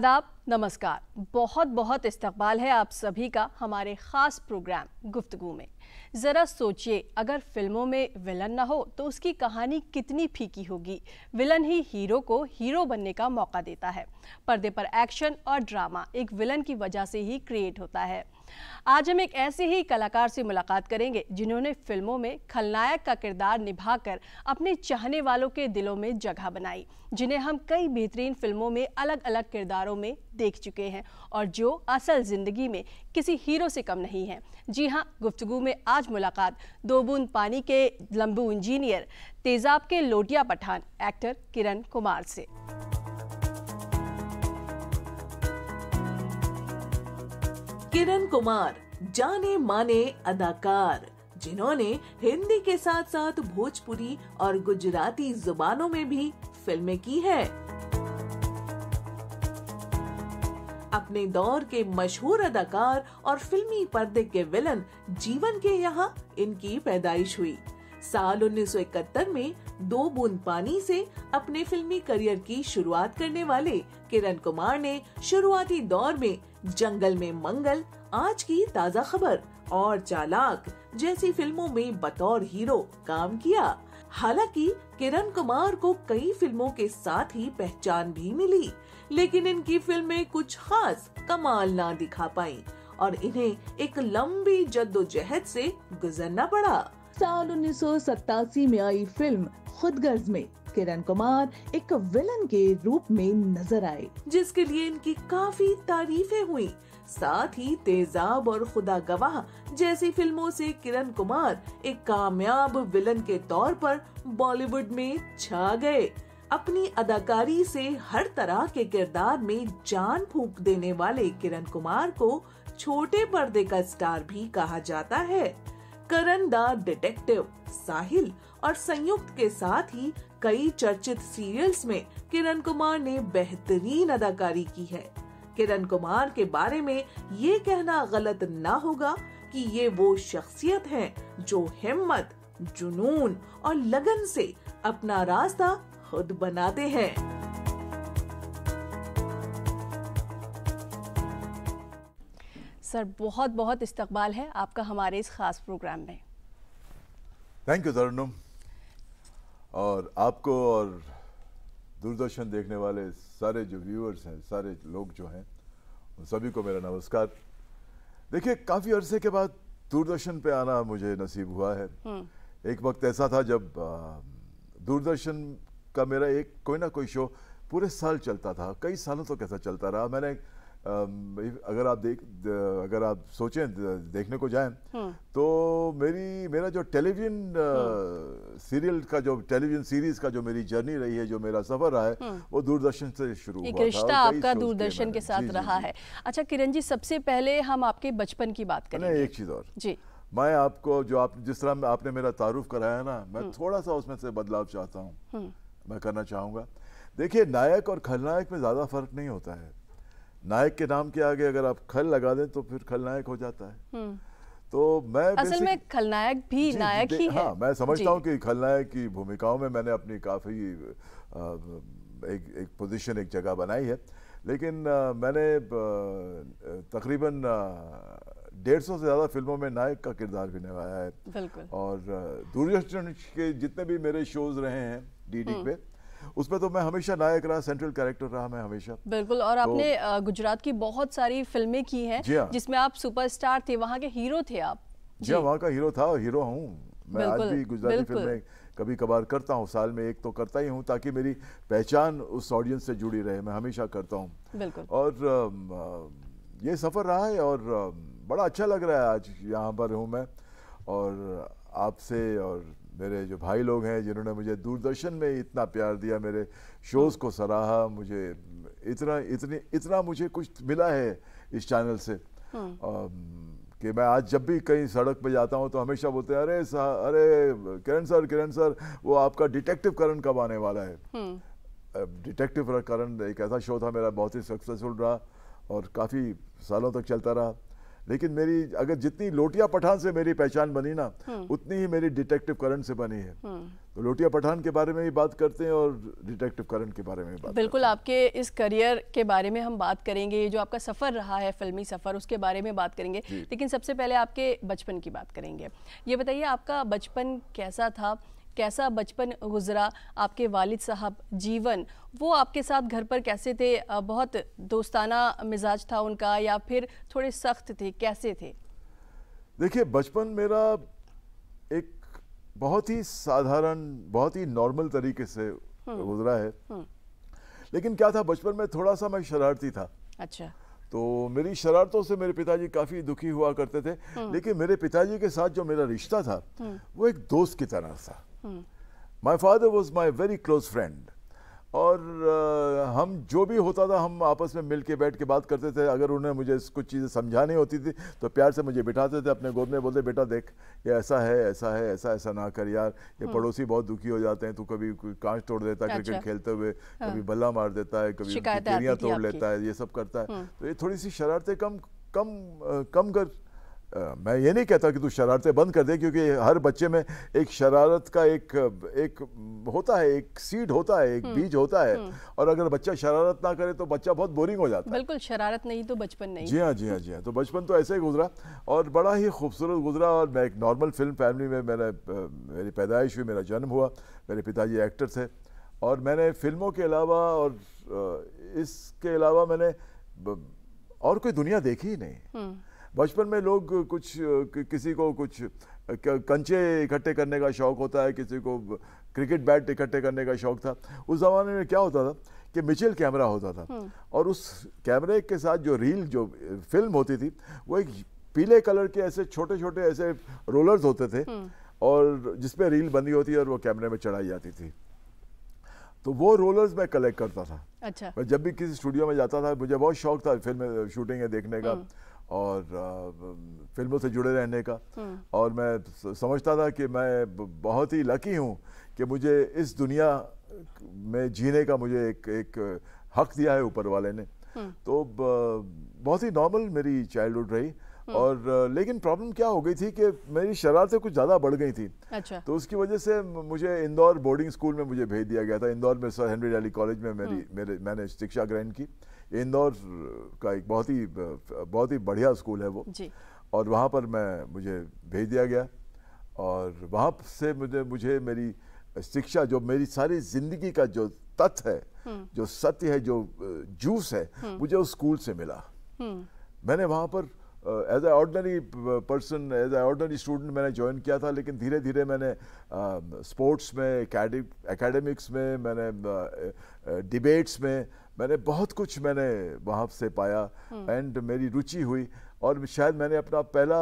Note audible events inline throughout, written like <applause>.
आदाब नमस्कार बहुत बहुत इस्तकबाल है आप सभी का हमारे ख़ास प्रोग्राम गुफ्तगु में ज़रा सोचिए अगर फिल्मों में विलन ना हो तो उसकी कहानी कितनी फीकी होगी विलन ही हीरो को हीरो बनने का मौका देता है पर्दे पर एक्शन और ड्रामा एक विलन की वजह से ही क्रिएट होता है आज हम एक ऐसे ही कलाकार से मुलाकात करेंगे जिन्होंने फिल्मों में खलनायक का किरदार निभाकर अपने चाहने वालों के दिलों में जगह बनाई जिन्हें हम कई बेहतरीन फिल्मों में अलग अलग किरदारों में देख चुके हैं और जो असल ज़िंदगी में किसी हीरो से कम नहीं है जी हाँ गुफ्तगु में आज मुलाकात दो बूंद पानी के लंबू इंजीनियर तेजाब के लोटिया पठान एक्टर किरण कुमार से किरण कुमार जाने माने अदाकार जिन्होंने हिंदी के साथ साथ भोजपुरी और गुजराती जुबानों में भी फिल्में की है अपने दौर के मशहूर अदाकार और फिल्मी पर्दे के विलन जीवन के यहाँ इनकी पैदाइश हुई साल 1971 में दो बूंद पानी से अपने फिल्मी करियर की शुरुआत करने वाले किरण कुमार ने शुरुआती दौर में जंगल में मंगल आज की ताजा खबर और चालाक जैसी फिल्मों में बतौर हीरो काम किया हालांकि किरण कुमार को कई फिल्मों के साथ ही पहचान भी मिली लेकिन इनकी फिल्में कुछ खास कमाल ना दिखा पाई और इन्हें एक लंबी जद्दोजहद से गुजरना पड़ा साल उन्नीस में आई फिल्म खुदगर्ज में किरण कुमार एक विलन के रूप में नजर आए जिसके लिए इनकी काफी तारीफें हुई साथ ही तेजाब और खुदा गवाह जैसी फिल्मों से किरण कुमार एक कामयाब विलन के तौर पर बॉलीवुड में छा गए अपनी अदाकारी से हर तरह के किरदार में जान फूक देने वाले किरण कुमार को छोटे पर्दे का स्टार भी कहा जाता है करण द डिटेक्टिव साहिल और संयुक्त के साथ ही कई चर्चित सीरियल्स में किरण कुमार ने बेहतरीन अदाकारी की है किरण कुमार के बारे में ये कहना गलत ना होगा कि ये वो शख्सियत हैं जो हिम्मत जुनून और लगन से अपना रास्ता खुद बनाते हैं सर बहुत बहुत इस्तकबाल है आपका हमारे इस खास प्रोग्राम में थैंक यू और आपको और दूरदर्शन देखने वाले सारे जो व्यूअर्स हैं सारे लोग जो हैं उन सभी को मेरा नमस्कार देखिए काफ़ी अरसे के बाद दूरदर्शन पे आना मुझे नसीब हुआ है हम्म। एक वक्त ऐसा था जब दूरदर्शन का मेरा एक कोई ना कोई शो पूरे साल चलता था कई सालों तो ऐसा चलता रहा मैंने Um, अगर आप देख अगर आप सोचें देखने को जाएं हम्म। तो मेरी मेरा जो टेलीविजन सीरियल uh, हम्म। का जो टेलीविजन सीरीज का जो मेरी जर्नी रही है जो मेरा सफर रहा है हम्म। वो दूरदर्शन से शुरू हुआ रिश्ता आपका दूरदर्शन के साथ जी, रहा जी, है अच्छा किरण जी सबसे पहले हम आपके बचपन की बात करें एक चीज और जी मैं आपको जो आप जिस तरह आपने मेरा तारुफ कराया ना मैं थोड़ा सा उसमें से बदलाव चाहता हूँ मैं करना चाहूंगा देखिए नायक और खलनायक में ज़्यादा फर्क नहीं होता है नायक के नाम के आगे अगर आप खल लगा दें तो फिर खलनायक हो जाता है हम्म। तो मैं असल में खलनायक भी नायक ही हाँ, है मैं समझता हूँ कि खलनायक की भूमिकाओं में मैंने अपनी काफ़ी एक एक पोजीशन एक जगह बनाई है लेकिन मैंने तकरीबन डेढ़ सौ से ज़्यादा फिल्मों में नायक का किरदार भी निभाया है और दूरदर्शन के जितने भी मेरे शोज रहे हैं डी डी हम्म। पे उसमें तो मैं हमेशा नायक रहा सेंट्रल कैरेक्टर रहा मैं हमेशा बिल्कुल और तो, आपने गुजरात की बहुत सारी फिल्में की हैं हाँ। जिसमें आप सुपरस्टार थे वहाँ के हीरो थे आप जी हाँ वहाँ का हीरो था हीरो हूँ मैं आज भी गुजराती फिल्में कभी कभार करता हूँ साल में एक तो करता ही हूँ ताकि मेरी पहचान उस ऑडियंस से जुड़ी रहे मैं हमेशा करता हूँ और ये सफ़र रहा है और बड़ा अच्छा लग रहा है आज यहाँ पर हूँ मैं और आपसे और मेरे जो भाई लोग हैं जिन्होंने मुझे दूरदर्शन में इतना प्यार दिया मेरे शोज़ को सराहा मुझे इतना इतनी इतना मुझे कुछ मिला है इस चैनल से हाँ। कि मैं आज जब भी कहीं सड़क पे जाता हूँ तो हमेशा बोलते हैं अरे अरे किरण सर किरण सर वो आपका डिटेक्टिव करण कब आने वाला है हाँ। डिटेक्टिव करण एक ऐसा शो था मेरा बहुत ही सक्सेसफुल रहा और काफ़ी सालों तक चलता रहा लेकिन मेरी अगर जितनी लोटिया पठान से मेरी पहचान बनी ना हम्म। उतनी ही मेरी डिटेक्टिव करण से बनी है हम्म। तो लोटिया पठान के बारे में भी बात करते हैं और डिटेक्टिव करण के बारे में भी बात बिल्कुल आपके इस करियर के बारे में हम बात करेंगे ये जो आपका सफ़र रहा है फिल्मी सफ़र उसके बारे में बात करेंगे लेकिन सबसे पहले आपके बचपन की बात करेंगे ये बताइए आपका बचपन कैसा था कैसा बचपन गुजरा आपके वालिद साहब जीवन वो आपके साथ घर पर कैसे थे बहुत दोस्ताना मिजाज था उनका या फिर थोड़े सख्त थे कैसे थे देखिए बचपन मेरा एक बहुत ही साधारण बहुत ही नॉर्मल तरीके से हम्म। गुजरा है हम्म। लेकिन क्या था बचपन में थोड़ा सा मैं शरारती था अच्छा तो मेरी शरारतों से मेरे पिताजी काफ़ी दुखी हुआ करते थे हम्म। लेकिन मेरे पिताजी के साथ जो मेरा रिश्ता था वो एक दोस्त की तरह था my father was my very close friend और uh, हम जो भी होता था हम आपस में मिल के बैठ के बात करते थे अगर उन्हें मुझे कुछ चीज़ें समझानी होती थी तो प्यार से मुझे बिठाते थे अपने गोद में बोलते बेटा देख ये ऐसा है ऐसा है ऐसा ऐसा ना कर यार ये हम्म। पड़ोसी बहुत दुखी हो जाते हैं तू कभी कांच तोड़ देता है अच्छा। क्रिकेट खेलते हुए हाँ। कभी बल्ला मार देता है कभी तोड़ लेता है ये सब करता है हम्म। तो ये थोड़ी सी शरारतें कम कम कम कर मैं ये नहीं कहता कि तू शरारतें बंद कर दे क्योंकि हर बच्चे में एक शरारत का एक एक होता है एक सीड होता है एक हम्म, बीज होता है हम्म। और अगर बच्चा शरारत ना करे तो बच्चा बहुत बोरिंग हो जाता है बिल्कुल शरारत नहीं तो बचपन नहीं जी हाँ जी हाँ जी हाँ तो बचपन तो ऐसे ही गुजरा और बड़ा ही खूबसूरत गुजरा और मैं एक नॉर्मल फिल्म फैमिली में मेरा मेरी पैदाइश हुई मेरा जन्म हुआ मेरे पिताजी एक्टर थे और मैंने फिल्मों के अलावा और इसके अलावा मैंने और कोई दुनिया देखी ही नहीं हम्म। बचपन में लोग कुछ किसी को कुछ कंचे इकट्ठे करने का शौक़ होता है किसी को क्रिकेट बैट इकट्ठे करने का शौक़ था उस ज़माने में क्या होता था कि मिचेल कैमरा होता था हम्म। और उस कैमरे के साथ जो रील जो फिल्म होती थी वो एक पीले कलर के ऐसे छोटे छोटे ऐसे रोलर्स होते थे हम्म। और जिसपे रील बनी होती है और वो कैमरे में चढ़ाई जाती थी तो वो रोलर्स मैं कलेक्ट करता था अच्छा मैं जब भी किसी स्टूडियो में जाता था मुझे बहुत शौक था फिल्म शूटिंग है देखने का हम्म। और फिल्मों से जुड़े रहने का हम्म। और मैं समझता था कि मैं बहुत ही लकी हूँ कि मुझे इस दुनिया में जीने का मुझे एक एक हक दिया है ऊपर वाले ने हम्म। तो बहुत ही नॉर्मल मेरी चाइल्डहुड रही हम्म। और लेकिन प्रॉब्लम क्या हो गई थी कि मेरी शरारतें कुछ ज़्यादा बढ़ गई थी अच्छा। तो उसकी वजह से मुझे इंदौर बोर्डिंग स्कूल में मुझे भेज दिया गया था इंदौर में सर हेनरी डैली कॉलेज में मेरी मेरे मैंने शिक्षा ग्रहण की इंदौर का एक बहुत ही बहुत ही बढ़िया स्कूल है वो जी। और वहाँ पर मैं मुझे भेज दिया गया और वहाँ से मुझे मुझे मेरी शिक्षा जो मेरी सारी जिंदगी का जो तथ्य है हम्म। जो सत्य है जो जूस है हम्म। मुझे उस स्कूल से मिला हम्म। मैंने वहाँ पर as a ordinary person as a ordinary student मैंने ज्वाइन किया था लेकिन धीरे धीरे मैंने स्पोर्ट्स uh, में एकेडमिक्स में मैंने डिबेट्स uh, uh, में मैंने बहुत कुछ मैंने वहाँ से पाया एंड हम्म। मेरी रुचि हुई और शायद मैंने अपना पहला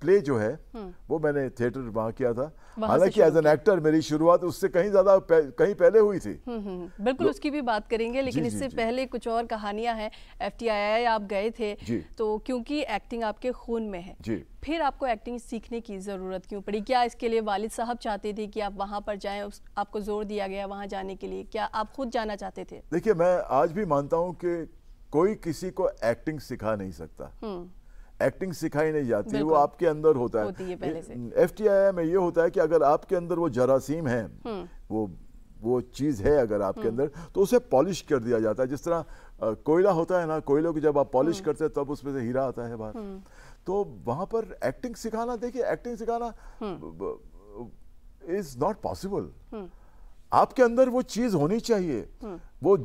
प्ले जो है हम्म। वो मैंने थिएटर वहाँ किया था हालांकि एज एन एक्टर मेरी शुरुआत उससे कहीं ज्यादा कहीं पहले हुई थी हम्म, हम्म, बिल्कुल उसकी भी बात करेंगे लेकिन इससे पहले कुछ और कहानियां हैं एफ आप गए थे तो क्योंकि एक्टिंग आपके खून में है जी फिर आपको एक्टिंग सीखने की ज़रूरत क्यों पड़ी क्या इसके लिए वालिद साहब चाहते थे कि आप वहाँ पर जाएं उस आपको ज़ोर दिया गया वहाँ जाने के लिए क्या आप खुद जाना चाहते थे देखिए मैं आज भी मानता हूँ कि कोई किसी को एक्टिंग सिखा नहीं सकता एक्टिंग सिखाई नहीं जाती वो आपके अंदर होता है एफ टी आई में ये होता है कि अगर आपके अंदर वो जरासीम है हम्म। वो वो चीज़ है अगर आपके हम्म। अंदर तो उसे पॉलिश कर दिया जाता है जिस तरह कोयला होता है ना कोयले को जब आप पॉलिश हम्म। करते हैं तब उसमें से हीरा आता है बाहर तो वहाँ पर एक्टिंग सिखाना देखिए एक्टिंग सिखाना इज नॉट पॉसिबल आपके अंदर वो चीज़ होनी चाहिए वो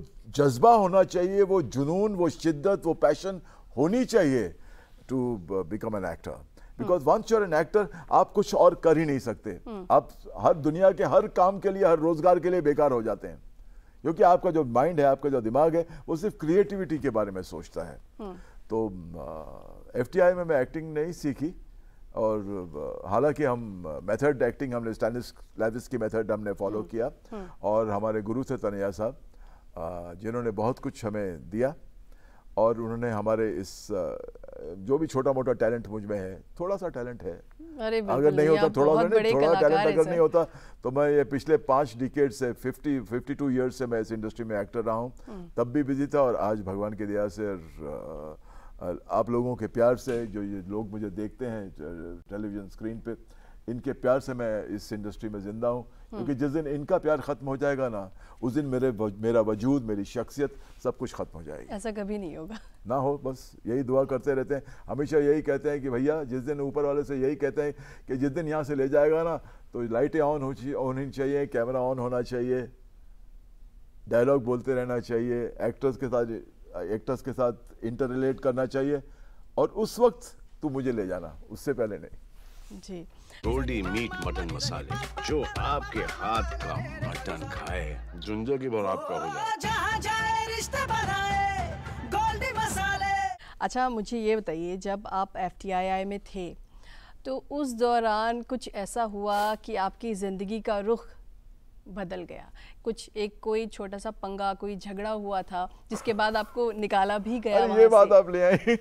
जज्बा होना चाहिए वो जुनून वो शिद्दत वो पैशन होनी चाहिए to become an actor because once you're an actor आप कुछ और कर ही नहीं सकते hmm. आप हर दुनिया के हर काम के लिए हर रोजगार के लिए बेकार हो जाते हैं क्योंकि आपका जो माइंड है आपका जो दिमाग है वो सिर्फ क्रिएटिविटी के बारे में सोचता है hmm. तो एफ uh, में मैं एक्टिंग नहीं सीखी और uh, हालांकि हम मेथड uh, एक्टिंग हमने स्टैनिस लाइविस की मेथड हमने फॉलो hmm. किया और हमारे गुरु थे तनया साहब uh, जिन्होंने बहुत कुछ हमें दिया और उन्होंने हमारे इस जो भी छोटा मोटा टैलेंट मुझ में है थोड़ा सा टैलेंट है अगर नहीं होता थोड़ा सा नहीं थोड़ा टैलेंट अगर नहीं होता तो मैं ये पिछले पाँच डिकेट से 50 52 ईयर से मैं इस इंडस्ट्री में एक्टर रहा हूँ हम्म। तब भी बिजी था और आज भगवान की दया से आप लोगों के प्यार से जो ये लोग मुझे देखते हैं टेलीविज़न स्क्रीन पर इनके प्यार से मैं इस इंडस्ट्री में ज़िंदा हूँ हम्म। क्योंकि जिस दिन इनका प्यार ख़त्म हो जाएगा ना उस दिन मेरे मेरा वजूद मेरी शख्सियत सब कुछ ख़त्म हो जाएगी ऐसा कभी नहीं होगा ना हो बस यही दुआ करते रहते हैं हमेशा यही कहते हैं कि भैया जिस दिन ऊपर वाले से यही कहते हैं कि जिस दिन यहाँ से ले जाएगा ना तो लाइटें ऑन हो होनी चाहिए कैमरा ऑन होना चाहिए डायलॉग बोलते रहना चाहिए एक्टर्स के साथ एक्टर्स के साथ इंटर रिलेट करना चाहिए और उस वक्त तू मुझे ले जाना उससे पहले नहीं जी गोल्डी मीट मटन मसाले जो आपके हाथ का मटन खाए जुंजो की बार आपका हो जाए अच्छा मुझे ये बताइए जब आप एफ में थे तो उस दौरान कुछ ऐसा हुआ कि आपकी ज़िंदगी का रुख बदल गया कुछ एक कोई छोटा सा पंगा कोई झगड़ा हुआ था जिसके बाद आपको निकाला भी गया ये बात आप ले आए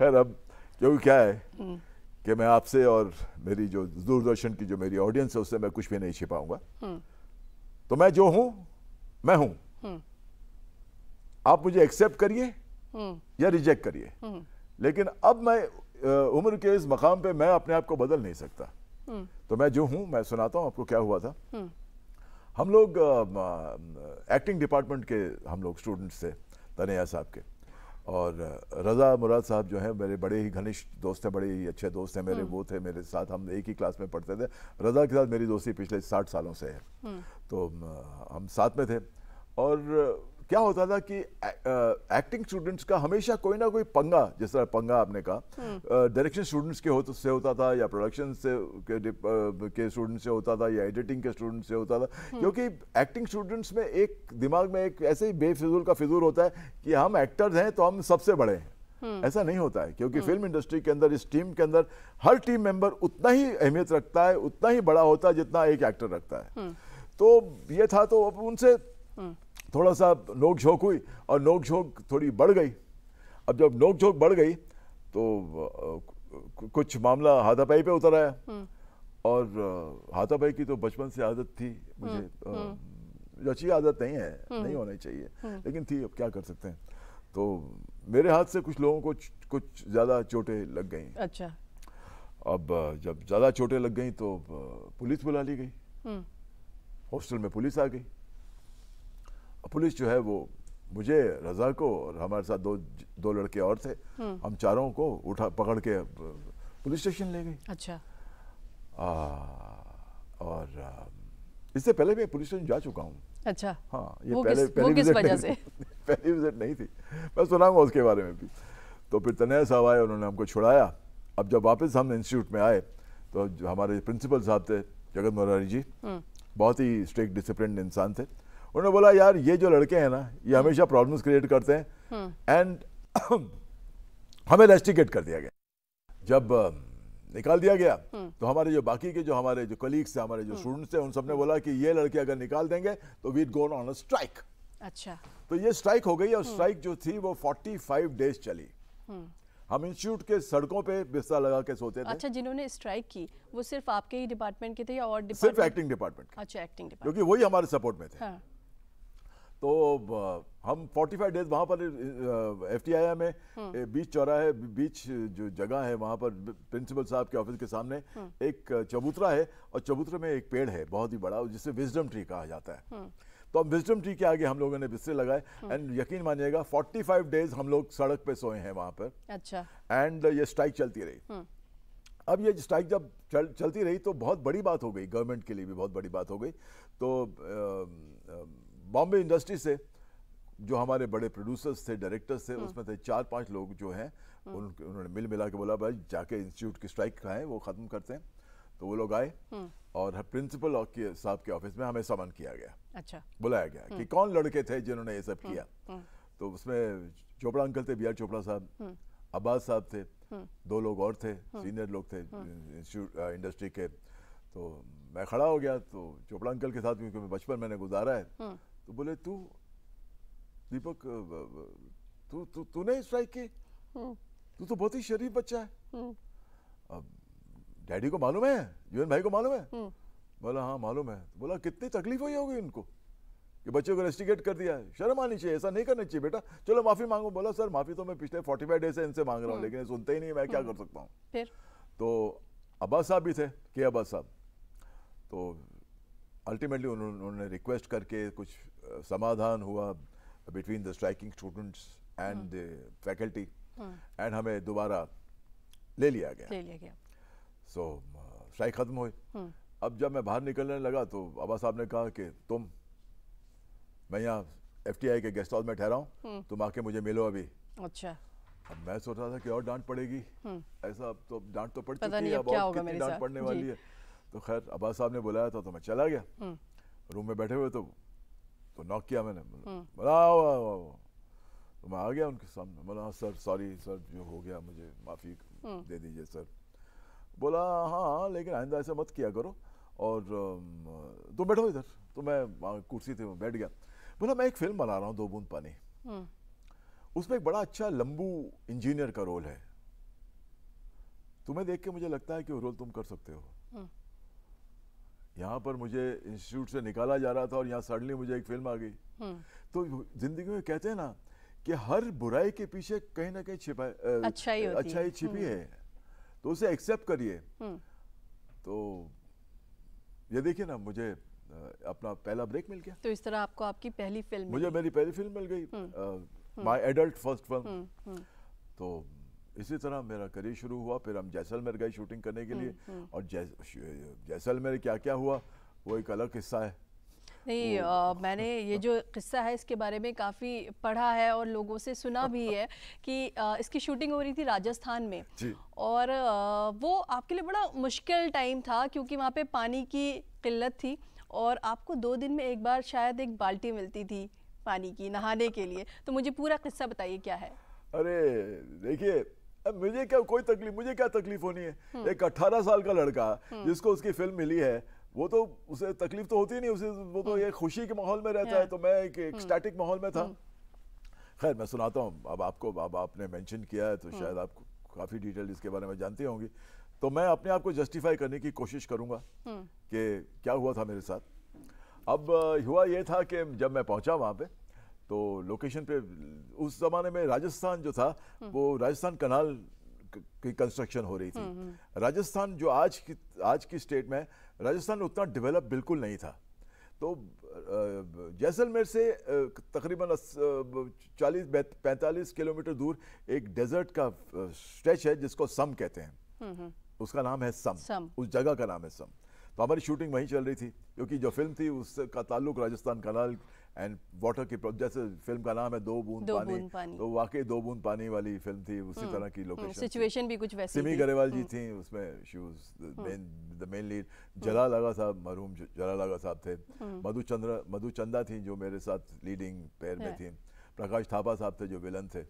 खैर अब जो क्या है हम्म। कि मैं आपसे और मेरी जो दूरदर्शन की जो मेरी ऑडियंस है उससे मैं कुछ भी नहीं छिपाऊंगा हम्म। तो मैं जो हूं मैं हूं हम्म। आप मुझे एक्सेप्ट करिए हम्म। या रिजेक्ट करिए लेकिन अब मैं उम्र के इस मकाम पे मैं अपने आप को बदल नहीं सकता तो मैं जो हूं मैं सुनाता हूं आपको क्या हुआ था हम लोग एक्टिंग डिपार्टमेंट के हम लोग स्टूडेंट्स थे तनैया साहब के और रज़ा मुराद साहब जो हैं मेरे बड़े ही घनिष्ठ दोस्त हैं बड़े ही अच्छे दोस्त हैं मेरे हम्म। वो थे मेरे साथ हम एक ही क्लास में पढ़ते थे रज़ा के साथ मेरी दोस्ती पिछले साठ सालों से है हम्म। तो हम साथ में थे और क्या होता था कि एक्टिंग स्टूडेंट्स का हमेशा कोई ना कोई पंगा जिस तरह पंगा आपने कहा डायरेक्शन हम्म। स्टूडेंट्स के होते से होता था या प्रोडक्शन से के, के स्टूडेंट से होता था या एडिटिंग के स्टूडेंट से होता था हम्म। क्योंकि एक्टिंग स्टूडेंट्स में एक दिमाग में एक ऐसे ही बेफिजूल का फिजूल होता है कि हम एक्टर्स हैं तो हम सबसे बड़े हैं हम्म। ऐसा नहीं होता है क्योंकि फिल्म इंडस्ट्री के अंदर इस टीम के अंदर हर टीम मेंबर उतना ही अहमियत रखता है उतना ही बड़ा होता है जितना एक एक्टर रखता है तो ये था तो अब उनसे थोड़ा सा नोक झोंक हुई और नोक झोंक थोड़ी बढ़ गई अब जब नोक झोंक बढ़ गई तो कुछ मामला हाथापाई पे उतर आया हम्म। और हाथापाई की तो बचपन से आदत थी मुझे हम्म, अच्छी हम्म। आदत नहीं है नहीं होनी चाहिए लेकिन थी अब क्या कर सकते हैं तो मेरे हाथ से कुछ लोगों को कुछ ज़्यादा चोटें लग गई अच्छा अब जब ज़्यादा चोटें लग गई तो पुलिस बुला ली गई हॉस्टल में पुलिस आ गई पुलिस जो है वो मुझे रजा को और हमारे साथ दो दो लड़के और थे हम्म। हम चारों को उठा पकड़ के पुलिस स्टेशन ले गई अच्छा आ, और इससे पहले मैं पुलिस स्टेशन जा चुका हूँ अच्छा हाँ ये पहले किस, पहली विजिट नहीं, से? <laughs> पहली विजिट नहीं थी मैं सुनाऊंगा उसके बारे में भी तो फिर तनया साहब आए उन्होंने हमको छुड़ाया अब जब वापस हम इंस्टीट्यूट में आए तो हमारे प्रिंसिपल साहब थे जगत मोरारी जी हम्म। बहुत ही स्ट्रिक्ट डिसिप्लिन इंसान थे उन्होंने बोला यार ये जो लड़के हैं ना ये हम्म। हमेशा प्रॉब्लम्स क्रिएट करते हैं एंड हम्म। <clears throat> हमें रेस्टिकेट कर दिया गया जब निकाल दिया गया हम्म। तो हमारे जो बाकी के जो हमारे जो कलीग्स थे हमारे जो स्टूडेंट्स थे उन सबने बोला कि ये लड़के अगर निकाल देंगे तो वीट गोन ऑन स्ट्राइक अच्छा तो ये स्ट्राइक हो गई और स्ट्राइक जो थी वो 45 डेज चली हम इंस्टीट्यूट के सड़कों पे बिस्तर लगा के सोते थे अच्छा जिन्होंने स्ट्राइक की वो सिर्फ आपके ही डिपार्टमेंट के थे या और सिर्फ एक्टिंग डिपार्टमेंट अच्छा एक्टिंग क्योंकि वही हमारे सपोर्ट में थे हाँ। तो हम 45 डेज वहाँ पर एफ टी आई में हम्म। बीच चौराहे बीच जो जगह है वहाँ पर प्रिंसिपल साहब के ऑफिस के सामने हम्म। एक चबूतरा है और चबूतरे में एक पेड़ है बहुत ही बड़ा जिसे विजडम ट्री कहा जाता है हम्म। तो हम विजडम ट्री के आगे हम लोगों ने बिस्तर लगाए एंड यकीन मानिएगा 45 डेज हम लोग सड़क पे सोए हैं वहाँ पर अच्छा एंड ये स्ट्राइक चलती रही अब ये स्ट्राइक जब चल, चलती रही तो बहुत बड़ी बात हो गई गवर्नमेंट के लिए भी बहुत बड़ी बात हो गई तो आ, आ, बॉम्बे इंडस्ट्री से जो हमारे बड़े प्रोड्यूसर्स थे डायरेक्टर्स थे हम्म। उसमें थे चार पांच लोग जो हैं हम्म। उन, उन्होंने मिल मिला के बोला भाई जाके इंस्टीट्यूट की स्ट्राइक का है वो ख़त्म करते हैं तो वो लोग आए हम्म। और प्रिंसिपल साहब के ऑफिस में हमें समन किया गया अच्छा बुलाया गया कि कौन लड़के थे जिन्होंने ये सब किया तो उसमें चोपड़ा अंकल थे बी आर चोपड़ा साहब अब्बास साहब थे दो लोग और थे सीनियर लोग थे इंडस्ट्री के तो मैं खड़ा हो गया तो चोपड़ा अंकल के साथ क्योंकि बचपन मैंने गुजारा है तो बोले तू दीपक तू तू तूने स्ट्राइक की तू तो बहुत ही शरीफ बच्चा है अब डैडी को मालूम है जीवन भाई को मालूम है बोला हाँ मालूम है तो बोला कितनी तकलीफ हुई होगी उनको कि बच्चे को रेस्टिकेट कर दिया शर्म आनी चाहिए ऐसा नहीं करना चाहिए बेटा चलो माफी मांगो बोला सर माफी तो मैं पिछले फोर्टी फाइव डेज से इनसे मांग रहा हूँ लेकिन सुनते ही नहीं मैं क्या कर सकता हूँ तो अब्बास साहब भी थे के अब्बास साहब तो अल्टीमेटली उन्होंने रिक्वेस्ट करके कुछ समाधान हुआ between the striking students and the faculty and हमें दोबारा ले लिया गया ले लिया गया सो स्ट्राइक uh, खत्म हुई हाँ। अब जब मैं बाहर निकलने लगा तो अबा साहब ने कहा कि तुम मैं यहाँ एफ के गेस्ट हाउस में ठहरा हूँ हाँ। तुम आके मुझे मिलो अभी अच्छा अब मैं सोच रहा था कि और डांट पड़ेगी हाँ। ऐसा तो डांट तो पड़ चुकी है अब और कितनी डांट पड़ने वाली है तो खैर अब्बास साहब ने बुलाया था तो मैं चला गया रूम में बैठे हुए तो तो नॉक किया मैंने बोला आओ आओ आओ तो मैं आ गया उनके सामने बोला हाँ सर सॉरी सर जो हो गया मुझे माफ़ी दे दीजिए सर बोला हाँ लेकिन आइंदा ऐसा मत किया करो और तो बैठो इधर तो मैं कुर्सी थे बैठ गया बोला मैं एक फिल्म बना रहा हूँ दो बूंद पानी उसमें एक बड़ा अच्छा लंबू इंजीनियर का रोल है तुम्हें देख के मुझे लगता है कि वो रोल तुम कर सकते हो यहाँ पर मुझे इंस्टीट्यूट से निकाला जा रहा था और यहाँ सडनली मुझे एक फिल्म आ गई हम्म। तो जिंदगी में कहते हैं ना कि हर बुराई के पीछे कहीं ना कहीं छिपा अच्छाई अच्छा छिपी हम्म। है तो उसे एक्सेप्ट करिए हम्म। तो ये देखिए ना मुझे अपना पहला ब्रेक मिल गया तो इस तरह आपको आपकी पहली फिल्म मुझे मेरी पहली फिल्म मिल गई माय एडल्ट फर्स्ट फिल्म तो इसी तरह मेरा करियर शुरू हुआ फिर हम जैसलमेर गए शूटिंग करने के लिए हम्म, हम्म। और जैसलमेर क्या क्या हुआ वो एक अलग किस्सा है नहीं आ, मैंने ये जो किस्सा है इसके बारे में काफ़ी पढ़ा है और लोगों से सुना भी है <laughs> कि आ, इसकी शूटिंग हो रही थी राजस्थान में और आ, वो आपके लिए बड़ा मुश्किल टाइम था क्योंकि वहाँ पे पानी की किल्लत थी और आपको दो दिन में एक बार शायद एक बाल्टी मिलती थी पानी की नहाने के लिए तो मुझे पूरा किस्सा बताइए क्या है अरे देखिए मुझे क्या कोई तकलीफ मुझे क्या तकलीफ होनी है हम्म। एक अट्ठारह साल का लड़का हम्म। जिसको उसकी फिल्म मिली है वो तो उसे तकलीफ तो होती नहीं उसे वो तो ये हम्म। खुशी के माहौल में रहता है तो मैं एक, एक स्टैटिक माहौल में था खैर मैं सुनाता हूँ अब आपको अब आपने मेंशन किया है तो शायद आप काफ़ी डिटेल इसके बारे में जानती होंगी तो मैं अपने आप को जस्टिफाई करने की कोशिश करूँगा कि क्या हुआ था मेरे साथ अब हुआ ये था कि जब मैं पहुँचा वहाँ पर तो लोकेशन पे उस ज़माने में राजस्थान जो था हम्म। वो राजस्थान कनाल की कंस्ट्रक्शन हो रही थी हम्म, हम्म। राजस्थान जो आज की आज की स्टेट में राजस्थान उतना डेवलप बिल्कुल नहीं था तो जैसलमेर से तकरीबन चालीस पैंतालीस किलोमीटर दूर एक डेजर्ट का स्ट्रेच है जिसको सम कहते हैं उसका नाम है सम, सम। उस जगह का नाम है सम तो हमारी शूटिंग वहीं चल रही थी क्योंकि जो फिल्म थी उसका ताल्लुक राजस्थान कनाल एंड वाटर की जैसे फिल्म का नाम है दो बूंद पानी, पानी तो वाकई दो बूंद पानी वाली फिल्म थी उसी हम्म, तरह की लोकेशन हम्म, सिचुएशन भी कुछ वैसी सिमी गरेवाल जी हम्म। थी उसमें she was the main lead Jalal Agha साहब मरूम जलाल आगा साहब थे मधुचंद्र मधुचंदा थी जो मेरे साथ लीडिंग पेयर में थी प्रकाश थापा साहब थे जो विलन थे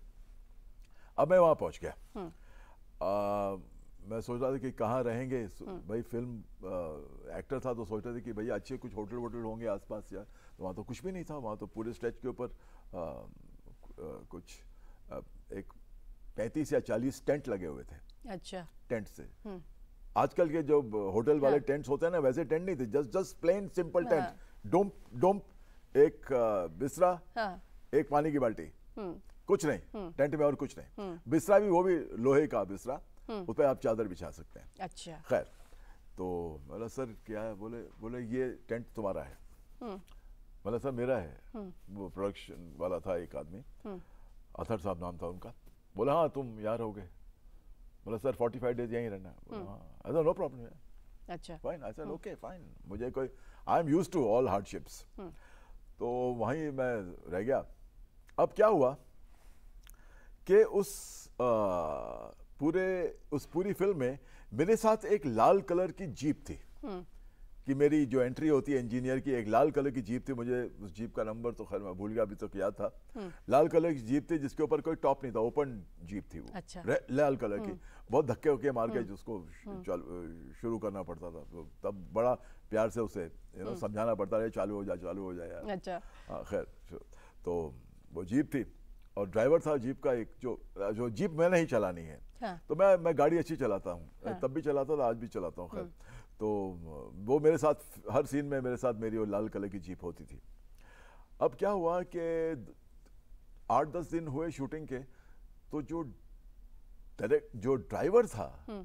अब मैं वहाँ पहुँच गया मैं सोच रहा था कि कहाँ रहेंगे भाई फिल्म आ, एक्टर था तो सोच रहा था कि भैया अच्छे कुछ होटल वोटल होंगे आसपास या वहाँ तो कुछ भी नहीं था वहाँ तो पूरे स्ट्रेच के ऊपर कुछ आ, एक पैंतीस या चालीस टेंट लगे हुए थे अच्छा टेंट से हम्म। आजकल के जो होटल वाले हाँ। टेंट्स होते हैं ना वैसे टेंट नहीं थे जस्ट जस्ट प्लेन सिंपल हाँ। टेंट डोम डोम एक बिस्तरा हाँ। एक पानी की बाल्टी हम्म। कुछ नहीं हम्म। टेंट में और कुछ नहीं बिस्तरा भी वो भी लोहे का बिस्तरा उस पर आप चादर बिछा सकते हैं अच्छा खैर तो बोला सर क्या है बोले बोले ये टेंट तुम्हारा है मतलब सर मेरा है हम्म। वो प्रोडक्शन वाला था एक आदमी हम्म। अथर साहब नाम था उनका बोला हाँ तुम यहाँ रहोगे बोला मतलब सर फोर्टी फाइव डेज यहीं रहना बोला नो प्रॉब्लम हम्म। हाँ, है अच्छा fine I sir okay fine मुझे कोई I am used to all hardships तो वहीं मैं रह गया अब क्या हुआ कि उस आ, पूरे उस पूरी फिल्म में मेरे साथ एक लाल कलर की जीप थी कि मेरी जो एंट्री होती है इंजीनियर की एक लाल कलर की जीप थी मुझे उस जीप का नंबर तो खैर मैं भूल गया अभी तक तो याद था हम्म। लाल कलर की जीप थी जिसके ऊपर कोई टॉप नहीं था ओपन जीप थी वो अच्छा। लाल कलर की हम्म। बहुत धक्के होके मार के हम्म। उसको शुरू करना पड़ता था तो तब बड़ा प्यार से उसे यू नो समझाना पड़ता रहे चालू हो जाए चालू हो जाए अच्छा। हाँ, खैर तो वो जीप थी और ड्राइवर था जीप का एक जो जो जीप मैंने ही चलानी है हाँ। तो मैं मैं गाड़ी अच्छी चलाता हूँ हाँ। तब भी चलाता था आज भी चलाता हूँ खैर तो वो मेरे साथ हर सीन में मेरे साथ मेरी वो लाल कलर की जीप होती थी अब क्या हुआ कि आठ दस दिन हुए शूटिंग के तो जो डायरेक्ट जो ड्राइवर था हम्म।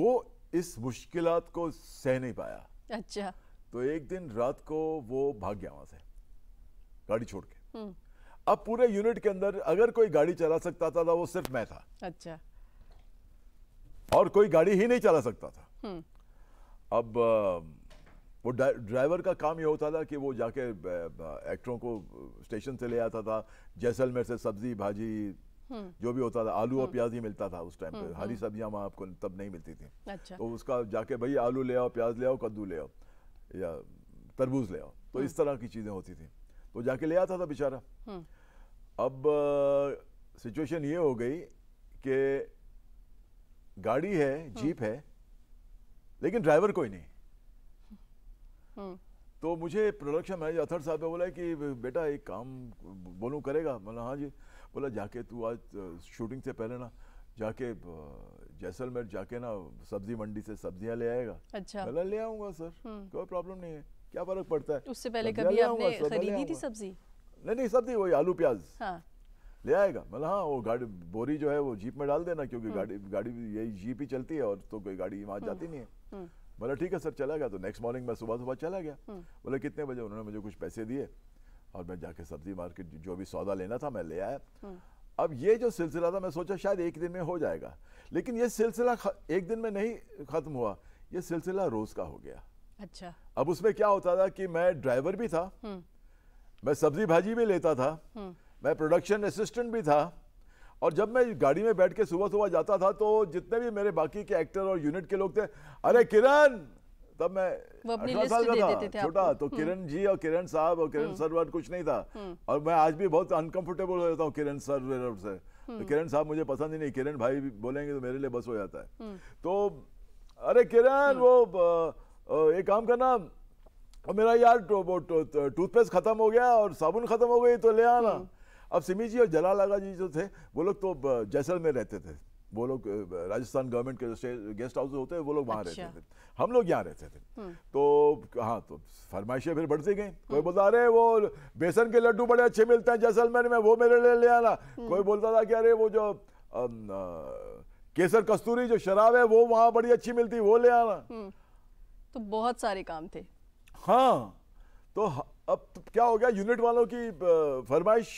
वो इस मुश्किल को सह नहीं पाया अच्छा तो एक दिन रात को वो भाग गया वहां से गाड़ी छोड़ के हम्म। अब पूरे यूनिट के अंदर अगर कोई गाड़ी चला सकता था, था तो वो सिर्फ मैं था अच्छा और कोई गाड़ी ही नहीं चला सकता था हम्म। अब वो ड्राइवर का काम ये होता था कि वो जाके एक्टरों को स्टेशन से ले आता था जैसलमेर से सब्जी भाजी हम्म। जो भी होता था आलू और हम्म। प्याज ही मिलता था उस टाइम पे हम्म, हरी सब्जियां वहाँ आपको तब नहीं मिलती थी अच्छा। तो उसका जाके भाई आलू ले आओ प्याज ले आओ कद्दू ले आओ या तरबूज ले आओ तो इस तरह की चीज़ें होती थी तो जाके ले आता था बेचारा अब सिचुएशन ये हो गई कि गाड़ी है जीप है लेकिन ड्राइवर कोई नहीं हम्म। तो मुझे प्रोडक्शन मैनेजर अथर साहब ने बोला कि बेटा एक काम बोलूँ करेगा बोला हाँ जी बोला जाके तू आज शूटिंग से पहले ना जाके जैसलमेर जाके ना सब्जी मंडी से सब्जियां ले आएगा अच्छा बोला ले आऊंगा सर हम्म। कोई प्रॉब्लम नहीं है क्या फर्क पड़ता है उससे पहले कभी आपने खरीदी थी सब्जी नहीं नहीं सब्जी वही आलू प्याज हाँ। ले आएगा मतलब हाँ वो गाड़ी बोरी जो है वो जीप में डाल देना क्योंकि हम्म। गाड़ी गाड़ी यही जीप ही चलती है और तो कोई गाड़ी वहां जाती नहीं है हम्म। बोला ठीक है सर चला गया तो नेक्स्ट मॉर्निंग मैं सुबह सुबह चला गया हम्म। बोले कितने बजे उन्होंने मुझे कुछ पैसे दिए और मैं जाके सब्जी मार्केट जो भी सौदा लेना था मैं ले आया हम्म। अब ये जो सिलसिला था मैं सोचा शायद एक दिन में हो जाएगा लेकिन ये सिलसिला एक दिन में नहीं ख़त्म हुआ ये सिलसिला रोज़ का हो गया अच्छा अब उसमें क्या होता था कि मैं ड्राइवर भी था मैं सब्जी भाजी भी लेता था मैं प्रोडक्शन असिस्टेंट भी था और जब मैं गाड़ी में बैठ के सुबह सुबह जाता था तो जितने भी मेरे बाकी के एक्टर और यूनिट के लोग थे अरे किरण तब मैं अठारह साल का था छोटा तो हम्म। किरण जी और किरण साहब और किरण हम्म। सर वर्ड कुछ नहीं था हम्म। और मैं आज भी बहुत अनकंफर्टेबल हो जाता हूँ किरण सर से तो किरण साहब मुझे पसंद ही नहीं किरण भाई बोलेंगे तो मेरे लिए बस हो जाता है तो अरे किरण वो एक काम करना मेरा यार टूथपेस्ट खत्म हो गया और साबुन खत्म हो गई तो ले आना अब सिमी जी और जलाल आगा जी जो थे वो लोग तो जैसलमेर रहते थे वो लोग राजस्थान गवर्नमेंट के जो गेस्ट हाउस होते हैं वो लोग वहाँ अच्छा। रहते थे हम लोग यहाँ रहते थे हम्म। तो हाँ तो फरमाइशें फिर बढ़ती गई कोई हम्म। बोलता अरे वो बेसन के लड्डू बड़े अच्छे मिलते हैं जैसलमेर में वो मेरे लिए ले आना हम्म। कोई बोलता था कि अरे वो जो केसर कस्तूरी जो शराब है वो वहाँ बड़ी अच्छी मिलती वो ले आना तो बहुत सारे काम थे हाँ तो अब तो क्या हो गया यूनिट वालों की फरमाइश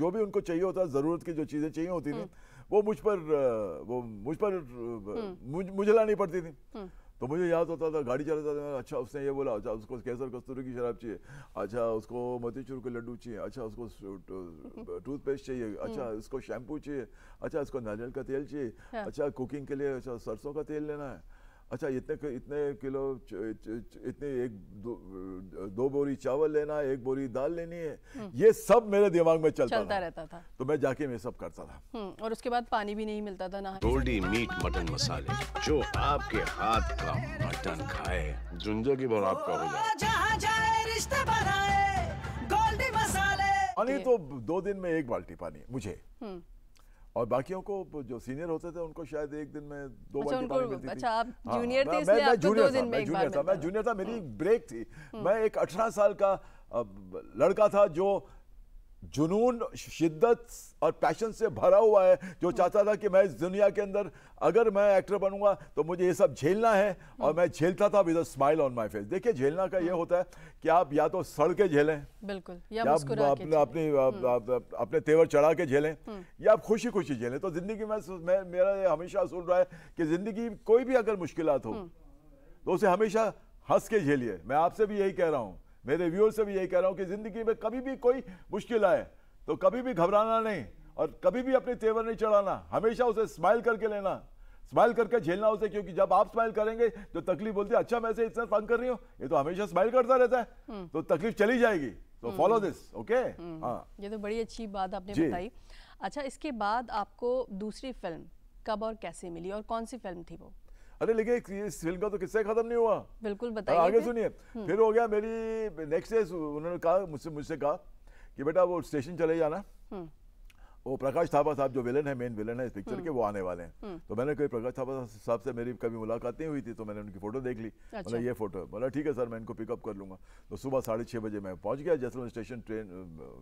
जो भी उनको चाहिए होता ज़रूरत की जो चीज़ें चाहिए होती थी हम्म। वो मुझ पर वो मुझ पर हम्म। मुझे लानी पड़ती थी हम्म। तो मुझे याद होता था गाड़ी चलाता था अच्छा उसने ये बोला अच्छा उसको केसर कस्तूरी की शराब चाहिए अच्छा उसको मोतीचूर के लड्डू चाहिए अच्छा उसको टूथपेस्ट चाहिए अच्छा उसको शैम्पू चाहिए अच्छा उसको नारियल का तेल चाहिए हाँ। अच्छा कुकिंग के लिए अच्छा सरसों का तेल लेना है अच्छा इतने इतने किलो इतने एक दो, दो बोरी चावल लेना है एक बोरी दाल लेनी है हम्म। ये सब मेरे दिमाग में चलता, चलता रहता था तो मैं जाके मैं सब करता था हम्म, और उसके बाद पानी भी नहीं मिलता था ना गोल्डी मीट मटन मसाले जो आपके हाथ का मटन खाए की भर आपका हो जाए पानी तो दो दिन में एक बाल्टी पानी मुझे हम्म। और बाकियों को जो सीनियर होते थे उनको शायद एक दिन में दो अच्छा, बार मिलती अच्छा, आप जूनियर हाँ, थे मैं, मैं जूनियर था में एक था मैं जूनियर था मेरी ब्रेक थी हम्म। मैं एक अठारह साल का लड़का था जो जुनून शिद्दत और पैशन से भरा हुआ है जो चाहता था कि मैं इस दुनिया के अंदर अगर मैं एक्टर बनूंगा तो मुझे ये सब झेलना है और मैं झेलता था with smile on my face देखिए झेलना का ये हाँ। होता है कि आप या तो सड़ के झेलें बिल्कुल या, या आप अपने अपने हम्म। अपने तेवर चढ़ा के झेलें हम्म। या आप खुशी खुशी झेलें तो जिंदगी में मैं मेरा हमेशा सुन रहा है कि जिंदगी कोई भी अगर मुश्किल हो हम्म। तो उसे हमेशा हंस के झेलिए मैं आपसे भी यही कह रहा हूँ मेरे व्यूअर से भी यही कह रहा हूँ कि ज़िंदगी में कभी भी कोई मुश्किल आए तो कभी भी घबराना नहीं और कभी भी अपने तेवर नहीं चढ़ाना हमेशा उसे स्माइल करके लेना स्माइल करके झेलना उसे क्योंकि जब आप स्माइल करेंगे तो तकलीफ बोलती है अच्छा मैं इतना तंग कर रही हूँ ये तो हमेशा स्माइल करता रहता है हम्म। तो तकलीफ चली जाएगी तो फॉलो दिस ओके हाँ ये तो बड़ी अच्छी बात आपने बताई अच्छा इसके बाद आपको दूसरी फिल्म कब और कैसे मिली और कौन सी फिल्म थी वो अरे लेकिन इस फिल्म का तो किस्सा खत्म नहीं हुआ बिल्कुल बताइए आगे सुनिए हम्म। फिर हो गया मेरी नेक्स्ट डे उन्होंने कहा मुझसे मुझसे कहा कि बेटा वो स्टेशन चले जाना हम्म। वो प्रकाश थापा साहब जो विलन है मेन विलन है इस पिक्चर हम्म। के वो आने वाले हैं तो मैंने कभी प्रकाश थापा साहब से मेरी कभी मुलाकात नहीं हुई थी तो मैंने उनकी फोटो देख ली अच्छा। मतलब ये फोटो बोला ठीक है सर मैं इनको पिकअप कर लूंगा तो सुबह साढ़े छः बजे मैं पहुंच गया जैसलमेर स्टेशन ट्रेन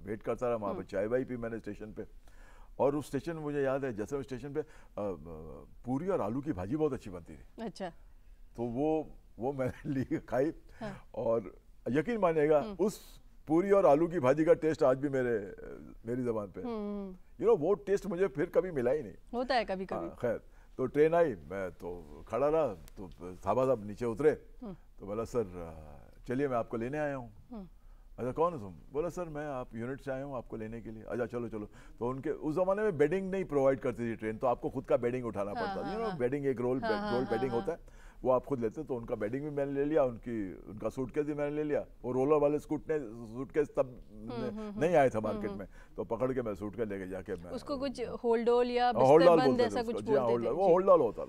वेट करता रहा वहाँ पर चाय वाई पी मैंने स्टेशन पर और उस स्टेशन मुझे याद है जैसे स्टेशन पे पूरी और आलू की भाजी बहुत अच्छी बनती थी अच्छा तो वो वो मैंने <laughs> ली खाई हाँ। और यकीन मानेगा हम्म। उस पूरी और आलू की भाजी का टेस्ट आज भी मेरे मेरी जबान पे यू नो हम्म, हम्म। वो टेस्ट मुझे फिर कभी मिला ही नहीं होता है कभी कभी हाँ, खैर तो ट्रेन आई मैं तो खड़ा रहा तो साहबा साहब नीचे उतरे तो बोला सर चलिए मैं आपको लेने आया हूँ अच्छा कौन हो तुम बोला सर मैं आप यूनिट से आया हूँ आपको लेने के लिए अच्छा चलो चलो तो उनके उस जमाने में बेडिंग नहीं प्रोवाइड करती थी ट्रेन तो आपको खुद का बेडिंग उठाना हाँ, पड़ता यू नो बेडिंग एक रोल हाँ, रोल बेडिंग हाँ, हाँ, हाँ, होता है वो आप खुद लेते तो उनका बेडिंग भी मैंने ले लिया उनकी उनका सूटकेस भी मैंने ले लिया वो रोलर वाले सूट ने सूटकेस तब हम्म, हम्म, नहीं आए थे मार्केट हम्म, में तो पकड़ के मैं सूटकेस लेके जाके मैं उसको कुछ होल्ड या होल्ड हाँ, वो होता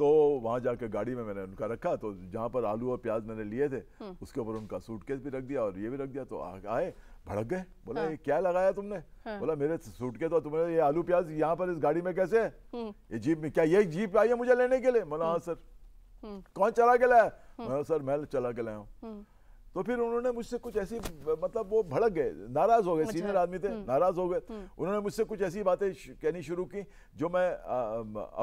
तो वहाँ जाकर गाड़ी में मैंने उनका रखा तो जहाँ पर आलू और प्याज मैंने लिए थे हम्म। उसके ऊपर उनका सूटकेस भी रख दिया और ये भी रख दिया तो आए भड़क गए बोला हाँ। ये क्या लगाया तुमने हाँ। बोला मेरे सूटकेस और तुमने ये आलू प्याज यहाँ पर इस गाड़ी में कैसे है हम्म। ये जीप में क्या ये जीप आई है मुझे लेने के लिए बोला हाँ हम्म। सर कौन चला के लाया सर मैं चला के लाया हूँ तो फिर उन्होंने मुझसे कुछ ऐसी मतलब वो भड़क गए नाराज हो गए अच्छा। सीनियर आदमी थे हम्म। नाराज हो गए हम्म। उन्होंने मुझसे कुछ ऐसी बातें कहनी शुरू की जो मैं आ,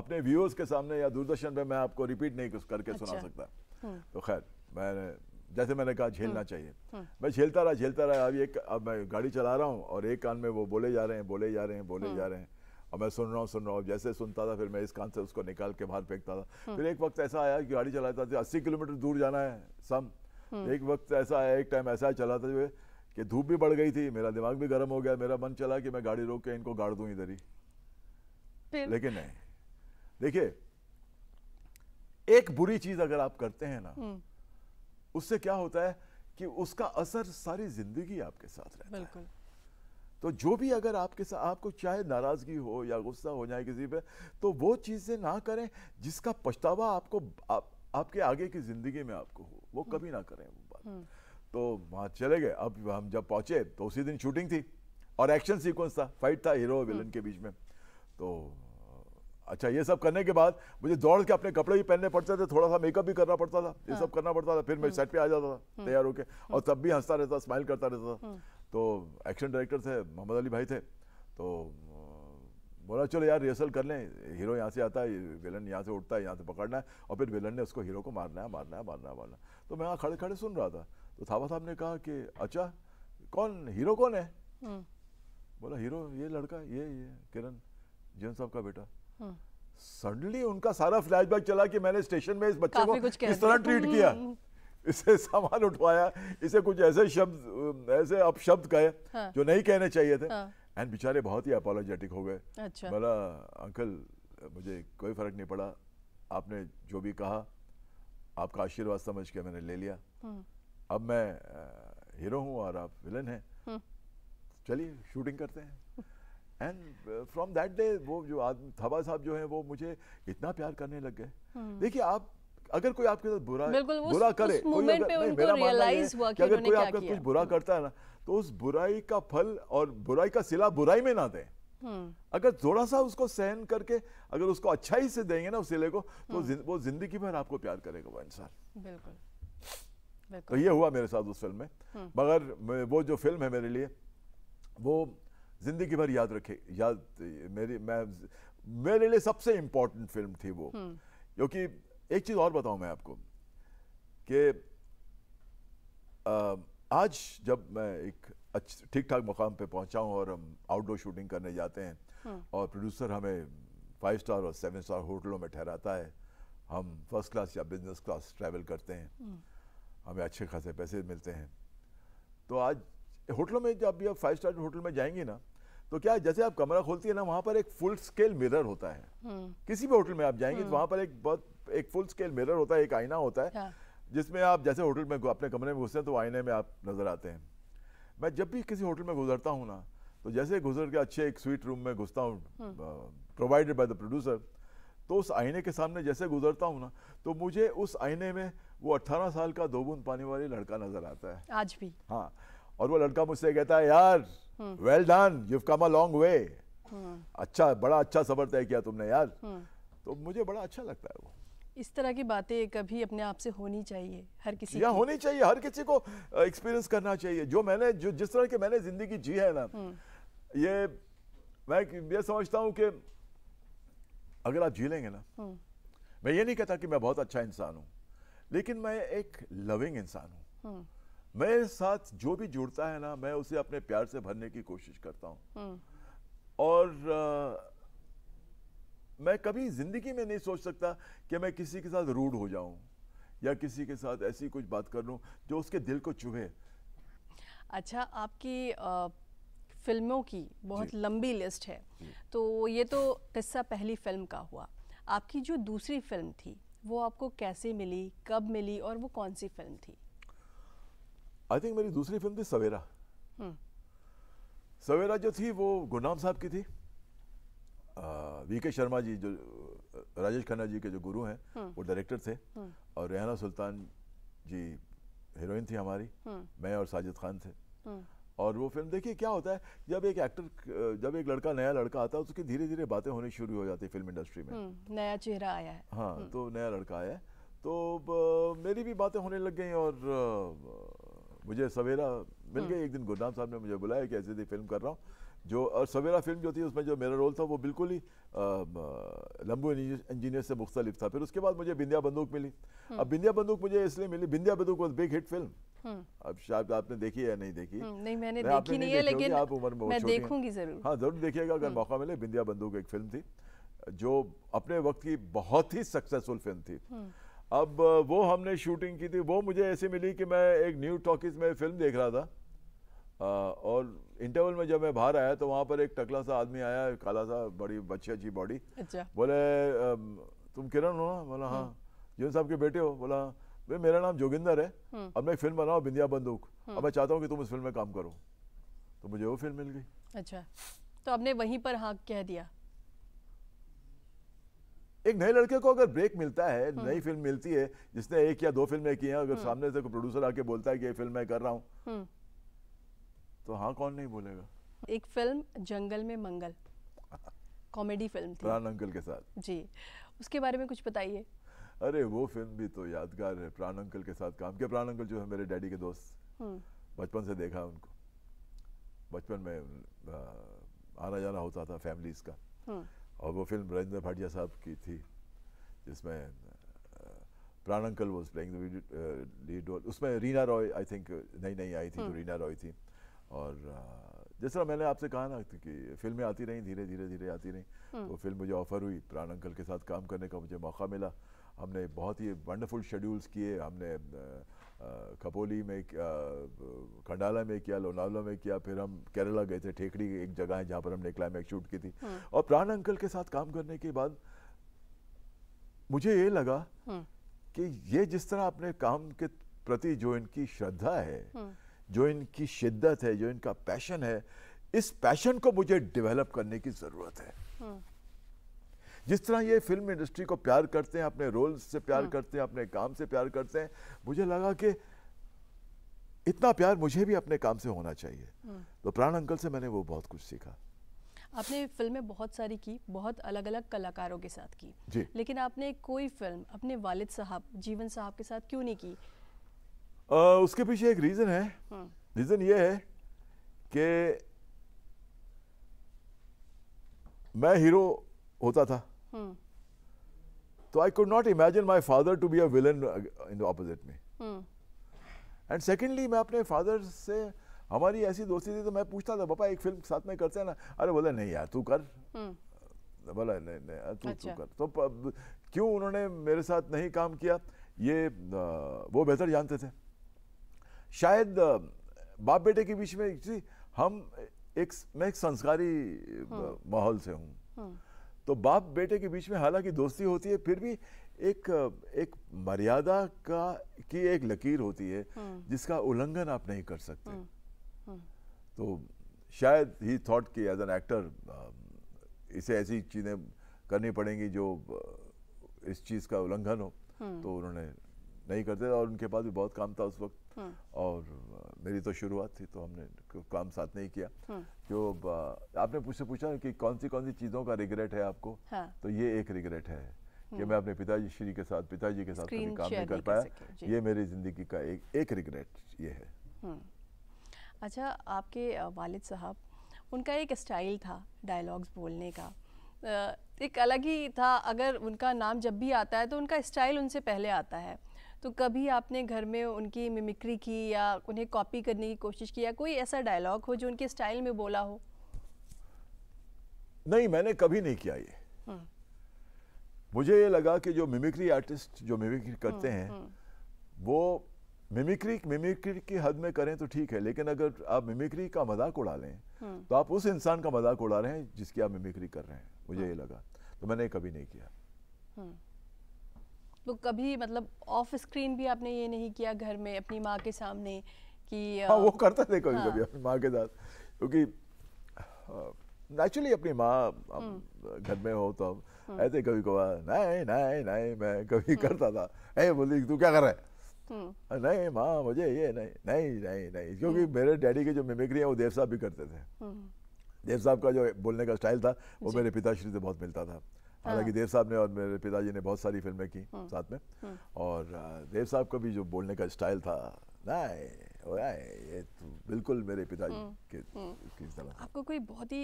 अपने व्यूअर्स के सामने या दूरदर्शन पे मैं आपको रिपीट नहीं करके अच्छा। सुना सकता हम्म। तो खैर मैंने जैसे मैंने कहा झेलना चाहिए मैं झेलता रहा झेलता रहा अब एक अब मैं गाड़ी चला रहा हूँ और एक कान में वो बोले जा रहे हैं बोले जा रहे हैं बोले जा रहे हैं और मैं सुन रहा हूँ सुन रहा हूँ जैसे सुनता था फिर मैं इस कान से उसको निकाल के बाहर फेंकता था फिर एक वक्त ऐसा आया कि गाड़ी चलाता था अस्सी किलोमीटर दूर जाना है सम हम्म। एक वक्त ऐसा है एक टाइम ऐसा चलाते हुए कि धूप भी बढ़ गई थी मेरा दिमाग भी गर्म हो गया मेरा मन चला कि मैं गाड़ी रोक के इनको गाड़ दूं इधर ही लेकिन नहीं देखिए एक बुरी चीज अगर आप करते हैं ना हम्म। उससे क्या होता है कि उसका असर सारी जिंदगी आपके साथ रहता है तो जो भी अगर आपके साथ आपको चाहे नाराजगी हो या गुस्सा हो जाए किसी पे तो वो चीजें ना करें जिसका पछतावा आपको आप, आपके आगे की जिंदगी में आपको हो वो हम्म। कभी ना करें वो बात हम्म। तो वहाँ चले गए अब हम जब पहुँचे तो उसी दिन शूटिंग थी और एक्शन सीक्वेंस था फाइट था हीरो हम्म। विलन के बीच में तो अच्छा ये सब करने के बाद मुझे दौड़ के अपने कपड़े भी पहनने पड़ते थे थोड़ा सा मेकअप भी करना पड़ता था ये हाँ। सब करना पड़ता था फिर मैं सेट पे आ जाता था तैयार होके और तब भी हंसता रहता स्माइल करता रहता था तो एक्शन डायरेक्टर थे मोहम्मद अली भाई थे तो बोला चलो यार रिहर्सल कर लें हीरो यहाँ से आता है विलन यहाँ से उठता है यहाँ से पकड़ना है और फिर विलन ने उसको हीरो को मारना है मारना है मारना है मारना तो मैं वहाँ खड़े खड़े सुन रहा था तो थावा साहब ने कहा कि अच्छा कौन हीरो कौन है हम्म। बोला हीरो ये लड़का ये ये किरण जैन साहब का बेटा सडनली हम्म। उनका सारा फ्लैशबैक चला कि मैंने स्टेशन में इस बच्चे को किस तरह ट्रीट किया हम्म। इसे सामान उठवाया इसे कुछ ऐसे शब्द ऐसे अपशब्द कहे हाँ। जो नहीं कहने चाहिए थे हाँ। एंड बेचारे बहुत ही अपोलोजेटिक हो गए अच्छा बोला अंकल मुझे कोई फ़र्क नहीं पड़ा आपने जो भी कहा आपका आशीर्वाद समझ के मैंने ले लिया हम्म। अब मैं हीरो हूँ और आप विलन हैं हम्म। चलिए शूटिंग करते हैं एंड फ्रॉम दैट डे वो जो आदमी थबा साहब जो है वो मुझे इतना प्यार करने लग गए हम्म। देखिए आप अगर कोई आपके साथ बुरा बुरा करे कोई अगर, नहीं, मेरा हुआ कि अगर कोई आपका कुछ बुरा करता है ना तो उस बुराई का फल और बुराई का सिला बुराई में ना दें हम्म। अगर थोड़ा सा उसको सहन करके अगर उसको अच्छाई से देंगे ना उस सिले को तो हम्म। जिन, वो जिंदगी भर आपको प्यार करेगा वो इंसान बिल्कुल तो ये हुआ मेरे साथ उस फिल्म में हम्म। मगर वो जो फिल्म है मेरे लिए वो जिंदगी भर याद रखे याद मेरी मैं मेरे लिए सबसे इम्पोर्टेंट फिल्म थी वो क्योंकि एक चीज़ और बताऊं मैं आपको कि आज जब मैं एक ठीक ठाक मुकाम पे पहुंचा हूँ और हम आउटडोर शूटिंग करने जाते हैं हाँ। और प्रोड्यूसर हमें फाइव स्टार और सेवन स्टार होटलों में ठहराता है हम फर्स्ट क्लास या बिजनेस क्लास ट्रैवल करते हैं हाँ। हमें अच्छे खासे पैसे मिलते हैं तो आज होटलों में जब आप फाइव स्टार होटल में जाएंगे ना तो क्या जैसे आप कमरा खोलती है ना वहाँ पर एक फुल स्केल मिरर होता है हाँ। किसी भी होटल में आप जाएंगे तो वहाँ पर एक बहुत एक फुल स्केल मिरर होता है एक आईना होता है जिसमें आप जैसे होटल में अपने कमरे में घुसते हैं तो आईने में आप नज़र आते हैं मैं जब भी किसी होटल में गुजरता हूँ ना तो जैसे गुजर के अच्छे एक स्वीट रूम में घुसता हूँ प्रोवाइडेड बाय द प्रोड्यूसर तो उस आईने के सामने जैसे गुजरता हूँ ना तो मुझे उस आईने में वो 18 साल का दो बूंद पानी वाली लड़का नजर आता है आज भी हाँ और वो लड़का मुझसे कहता है यार well done you come a long way अच्छा बड़ा अच्छा सफर तय किया तुमने यार हम्म। तो मुझे बड़ा अच्छा लगता है वो इस तरह की बातें कभी अपने आप से होनी चाहिए हर किसी या होनी चाहिए हर किसी को एक्सपीरियंस करना चाहिए जो मैंने जो जिस तरह की मैंने जिंदगी जी है ना हम्म। ये मैं ये समझता हूँ कि अगर आप जी लेंगे ना हम्म। मैं ये नहीं कहता कि मैं बहुत अच्छा इंसान हूँ लेकिन मैं एक लविंग इंसान हूँ मेरे हम्म। साथ जो भी जुड़ता है ना मैं उसे अपने प्यार से भरने की कोशिश करता हूँ और आ, मैं कभी ज़िंदगी में नहीं सोच सकता कि मैं किसी के साथ रूढ़ हो जाऊं या किसी के साथ ऐसी कुछ बात कर लूँ जो उसके दिल को चुभे अच्छा आपकी आ, फिल्मों की बहुत लंबी लिस्ट है तो ये तो किस्सा पहली फिल्म का हुआ आपकी जो दूसरी फिल्म थी वो आपको कैसे मिली कब मिली और वो कौन सी फिल्म थी आई थिंक मेरी दूसरी फिल्म थी सवेरा हम्म। सवेरा जो थी वो गुनाम साहब की थी वी के शर्मा जी जो राजेश खन्ना जी के जो गुरु हैं हम्म। वो डायरेक्टर थे हम्म। और रेहाना सुल्तान जी हीरोइन थी हमारी हम्म। मैं और साजिद खान थे और वो फिल्म देखिए क्या होता है जब एक एक्टर जब एक लड़का नया लड़का आता है उसकी धीरे धीरे बातें होनी शुरू हो जाती है फिल्म इंडस्ट्री में नया चेहरा आया है हाँ तो नया लड़का आया है तो मेरी भी बातें होने लग गई और मुझे सवेरा मिल गई एक दिन गुरनाम साहब ने मुझे बुलाया कि ऐसी फिल्म कर रहा हूँ जो और सवेरा फिल्म जो थी उसमें जो मेरा रोल था वो बिल्कुल ही लंबू इंजीनियर से मुख्तलिफ था फिर उसके बाद मुझे बिंदिया बंदूक मिली हम्म। अब बिंदिया बंदूक मुझे इसलिए मिली बिंदिया बंदूक वॉज बिग हिट फिल्म अब शायद आपने देखी है नहीं देखी हम्म, नहीं मैंने देखी नहीं है लेकिन आप उम्र में मैं देखूंगी जरूर हाँ जरूर देखिएगा अगर हम्म। मौका मिले बिंदिया बंदूक एक फिल्म थी जो अपने वक्त की बहुत ही सक्सेसफुल फिल्म थी अब वो हमने शूटिंग की थी वो मुझे ऐसे मिली कि मैं एक न्यू टॉकीज में फिल्म देख रहा था और इंटरवल में जब मैं बाहर आया तो वहाँ पर एक टकला सा आदमी आया काला सा बड़ी बच्ची अच्छी बॉडी अच्छा बोले तुम किरण हो ना बोला हाँ हम्म। जिन साहब के बेटे हो बोला भाई मेरा नाम जोगिंदर है हम्म। अब मैं एक फिल्म बनाओ बिंदिया बंदूक अब हम्म। मैं चाहता हूँ कि तुम इस फिल्म में काम करो तो मुझे वो फिल्म मिल गई अच्छा तो आपने वहीं पर हाँ कह दिया एक नए लड़के को अगर ब्रेक मिलता है नई फिल्म मिलती है जिसने एक या दो फिल्में की हैं अगर सामने से कोई प्रोड्यूसर आके बोलता है कि ये फिल्म मैं कर रहा हूँ तो हाँ कौन नहीं बोलेगा एक फिल्म जंगल में मंगल कॉमेडी फिल्म थी प्राण अंकल के साथ जी उसके बारे में कुछ बताइए अरे वो फिल्म भी तो यादगार है प्राण अंकल के साथ काम किया प्राण अंकल जो है मेरे डैडी के दोस्त हम्म। बचपन से देखा उनको बचपन में आना जाना होता था फैमिलीज का हम्म। और वो फिल्म राजेंद्र भाटिया साहब की थी जिसमें Pran uncle was playing lead role उसमें रीना रॉय आई थिंक नई नई आई थी हम्म। तो रीना रॉय थी और जिस तरह मैंने आपसे कहा ना कि फिल्में आती रहीं धीरे धीरे धीरे आती रहीं हम्म। तो फिल्म मुझे ऑफ़र हुई प्राण अंकल के साथ काम करने का मुझे मौका मिला हमने बहुत ही वंडरफुल शेड्यूल्स किए हमने खपोली में खंडाला में किया लोनावला में किया फिर हम केरला गए थे ठेकड़ी एक जगह है जहाँ पर हमने क्लाइमैक्स शूट की थी हम्म। और प्राण अंकल के साथ काम करने के बाद मुझे ये लगा हम्म। कि ये जिस तरह अपने काम के प्रति जो इनकी श्रद्धा है जो इनकी शिद्दत है जो इनका पैशन है इस पैशन को मुझे डेवलप करने की ज़रूरत है हम्म। जिस तरह ये फिल्म इंडस्ट्री को प्यार करते हैं अपने रोल से प्यार हम्म। करते हैं अपने काम से प्यार करते हैं मुझे लगा कि इतना प्यार मुझे भी अपने काम से होना चाहिए हम्म। तो प्राण अंकल से मैंने वो बहुत कुछ सीखा आपने फिल्में बहुत सारी की बहुत अलग अलग कलाकारों के साथ की जी। लेकिन आपने कोई फिल्म अपने वालिद साहब जीवन साहब के साथ क्यों नहीं की उसके पीछे एक रीज़न है रीज़न हाँ। ये है कि मैं हीरो होता था हाँ। तो I could not imagine my father to be a villain in the opposite end secondly मैं अपने फादर से हमारी ऐसी दोस्ती थी तो मैं पूछता था पापा एक फिल्म साथ में करते हैं ना अरे बोला नहीं यार तू कर हाँ। बोला नहीं नहीं तू अच्छा। तू कर तो क्यों उन्होंने मेरे साथ नहीं काम किया ये वो बेहतर जानते थे शायद बाप बेटे के बीच में हम एक मैं एक संस्कारी हम्म। माहौल से हूँ हम्म। तो बाप बेटे के बीच में हालांकि दोस्ती होती है फिर भी एक एक मर्यादा का की एक लकीर होती है हम्म। जिसका उल्लंघन आप नहीं कर सकते तो शायद ही थॉट कि एज एन एक्टर इसे ऐसी चीज़ें करनी पड़ेंगी जो इस चीज़ का उल्लंघन हो तो उन्होंने नहीं करते और उनके पास भी बहुत काम था उस वक्त हम्म। और मेरी तो शुरुआत थी तो हमने काम साथ नहीं किया जो हम्म। तो, आपने मुझसे पूछा कि कौन सी कौन सी चीज़ों का रिग्रेट है आपको हाँ। तो ये एक रिग्रेट है कि हम्म। मैं अपने पिताजी श्री के साथ पिताजी के साथ कभी काम नहीं कर पाया ये मेरी ज़िंदगी का एक एक रिग्रेट ये है अच्छा आपके वालिद साहब उनका एक स्टाइल था डायलॉग्स बोलने का एक अलग ही था अगर उनका नाम जब भी आता है तो उनका स्टाइल उनसे पहले आता है तो कभी आपने घर में उनकी मिमिक्री की या उन्हें कॉपी करने की कोशिश की या कोई ऐसा डायलॉग हो जो उनके स्टाइल में बोला हो नहीं मैंने कभी नहीं किया ये हम्म। मुझे ये लगा कि जो मिमिक्री आर्टिस्ट जो मिमिक्री करते हम्म, हैं हम्म। वो मिमिक्री मिमिक्री की हद में करें तो ठीक है लेकिन अगर आप मिमिक्री का मजाक उड़ा लें तो आप उस इंसान का मजाक उड़ा रहे हैं जिसकी आप मिमिक्री कर रहे हैं मुझे ये लगा तो मैंने कभी नहीं किया तो कभी मतलब ऑफ स्क्रीन भी आपने ये नहीं किया घर में अपनी माँ के सामने कि हाँ, वो करता थे कभी हाँ. कभी अपनी माँ के साथ क्योंकि नेचुरली अपनी माँ हम्म। घर में हो तो अब हम्म। ऐसे कभी कभार नहीं नहीं नहीं मैं कभी हम्म। करता था ए बोली तू क्या कर रहा है नहीं माँ मुझे ये नहीं नहीं नहीं नहीं क्योंकि मेरे डैडी के जो मिमिक्री है वो देव साहब भी करते थे देव साहब का जो बोलने का स्टाइल था वो मेरे पिताश्री से बहुत मिलता था हालांकि हाँ। देव साहब ने और मेरे पिताजी ने बहुत सारी फिल्में की हम्म। साथ में हम्म। और देव साहब का भी जो बोलने का स्टाइल था ये तो बिल्कुल मेरे पिताजी हम्म। के किस तरह आपको कोई बहुत ही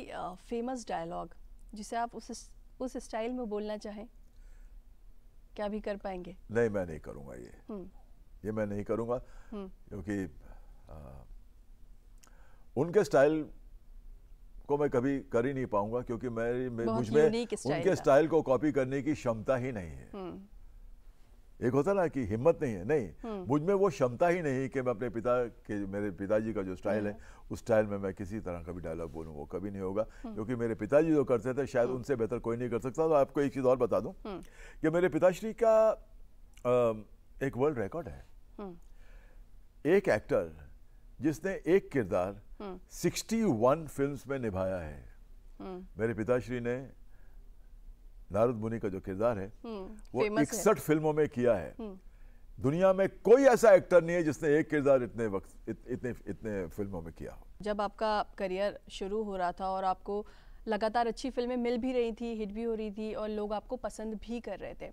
फेमस डायलॉग जिसे आप उस उस स्टाइल में बोलना चाहें क्या भी कर पाएंगे नहीं मैं नहीं करूँगा ये ये मैं नहीं करूँगा क्योंकि उनके स्टाइल को मैं कभी कर ही नहीं पाऊंगा क्योंकि मेरी मुझमें उनके स्टाइल को कॉपी करने की क्षमता ही नहीं है हम्म। एक होता ना कि हिम्मत नहीं है नहीं हम्म। मुझ में वो क्षमता ही नहीं कि मैं अपने पिता के मेरे पिताजी का जो स्टाइल है हम्म। उस स्टाइल में मैं किसी तरह का भी डायलॉग बोलूँ वो कभी नहीं होगा क्योंकि मेरे पिताजी जो करते थे शायद उनसे बेहतर कोई नहीं कर सकता तो आपको एक चीज़ और बता दूँ कि मेरे पिताश्री का एक वर्ल्ड रिकॉर्ड है एक एक्टर जिसने एक किरदार 61 हम्म। फिल्म्स में निभाया है हम्म। मेरे पिताश्री ने नारद मुनि का जो किरदार है हम्म। वो इकसठ फिल्मों में किया है दुनिया में कोई ऐसा एक्टर नहीं है जिसने एक किरदार इतने वक्त इत, इतने इतने फिल्मों में किया हो जब आपका करियर शुरू हो रहा था और आपको लगातार अच्छी फिल्में मिल भी रही थी हिट भी हो रही थी और लोग आपको पसंद भी कर रहे थे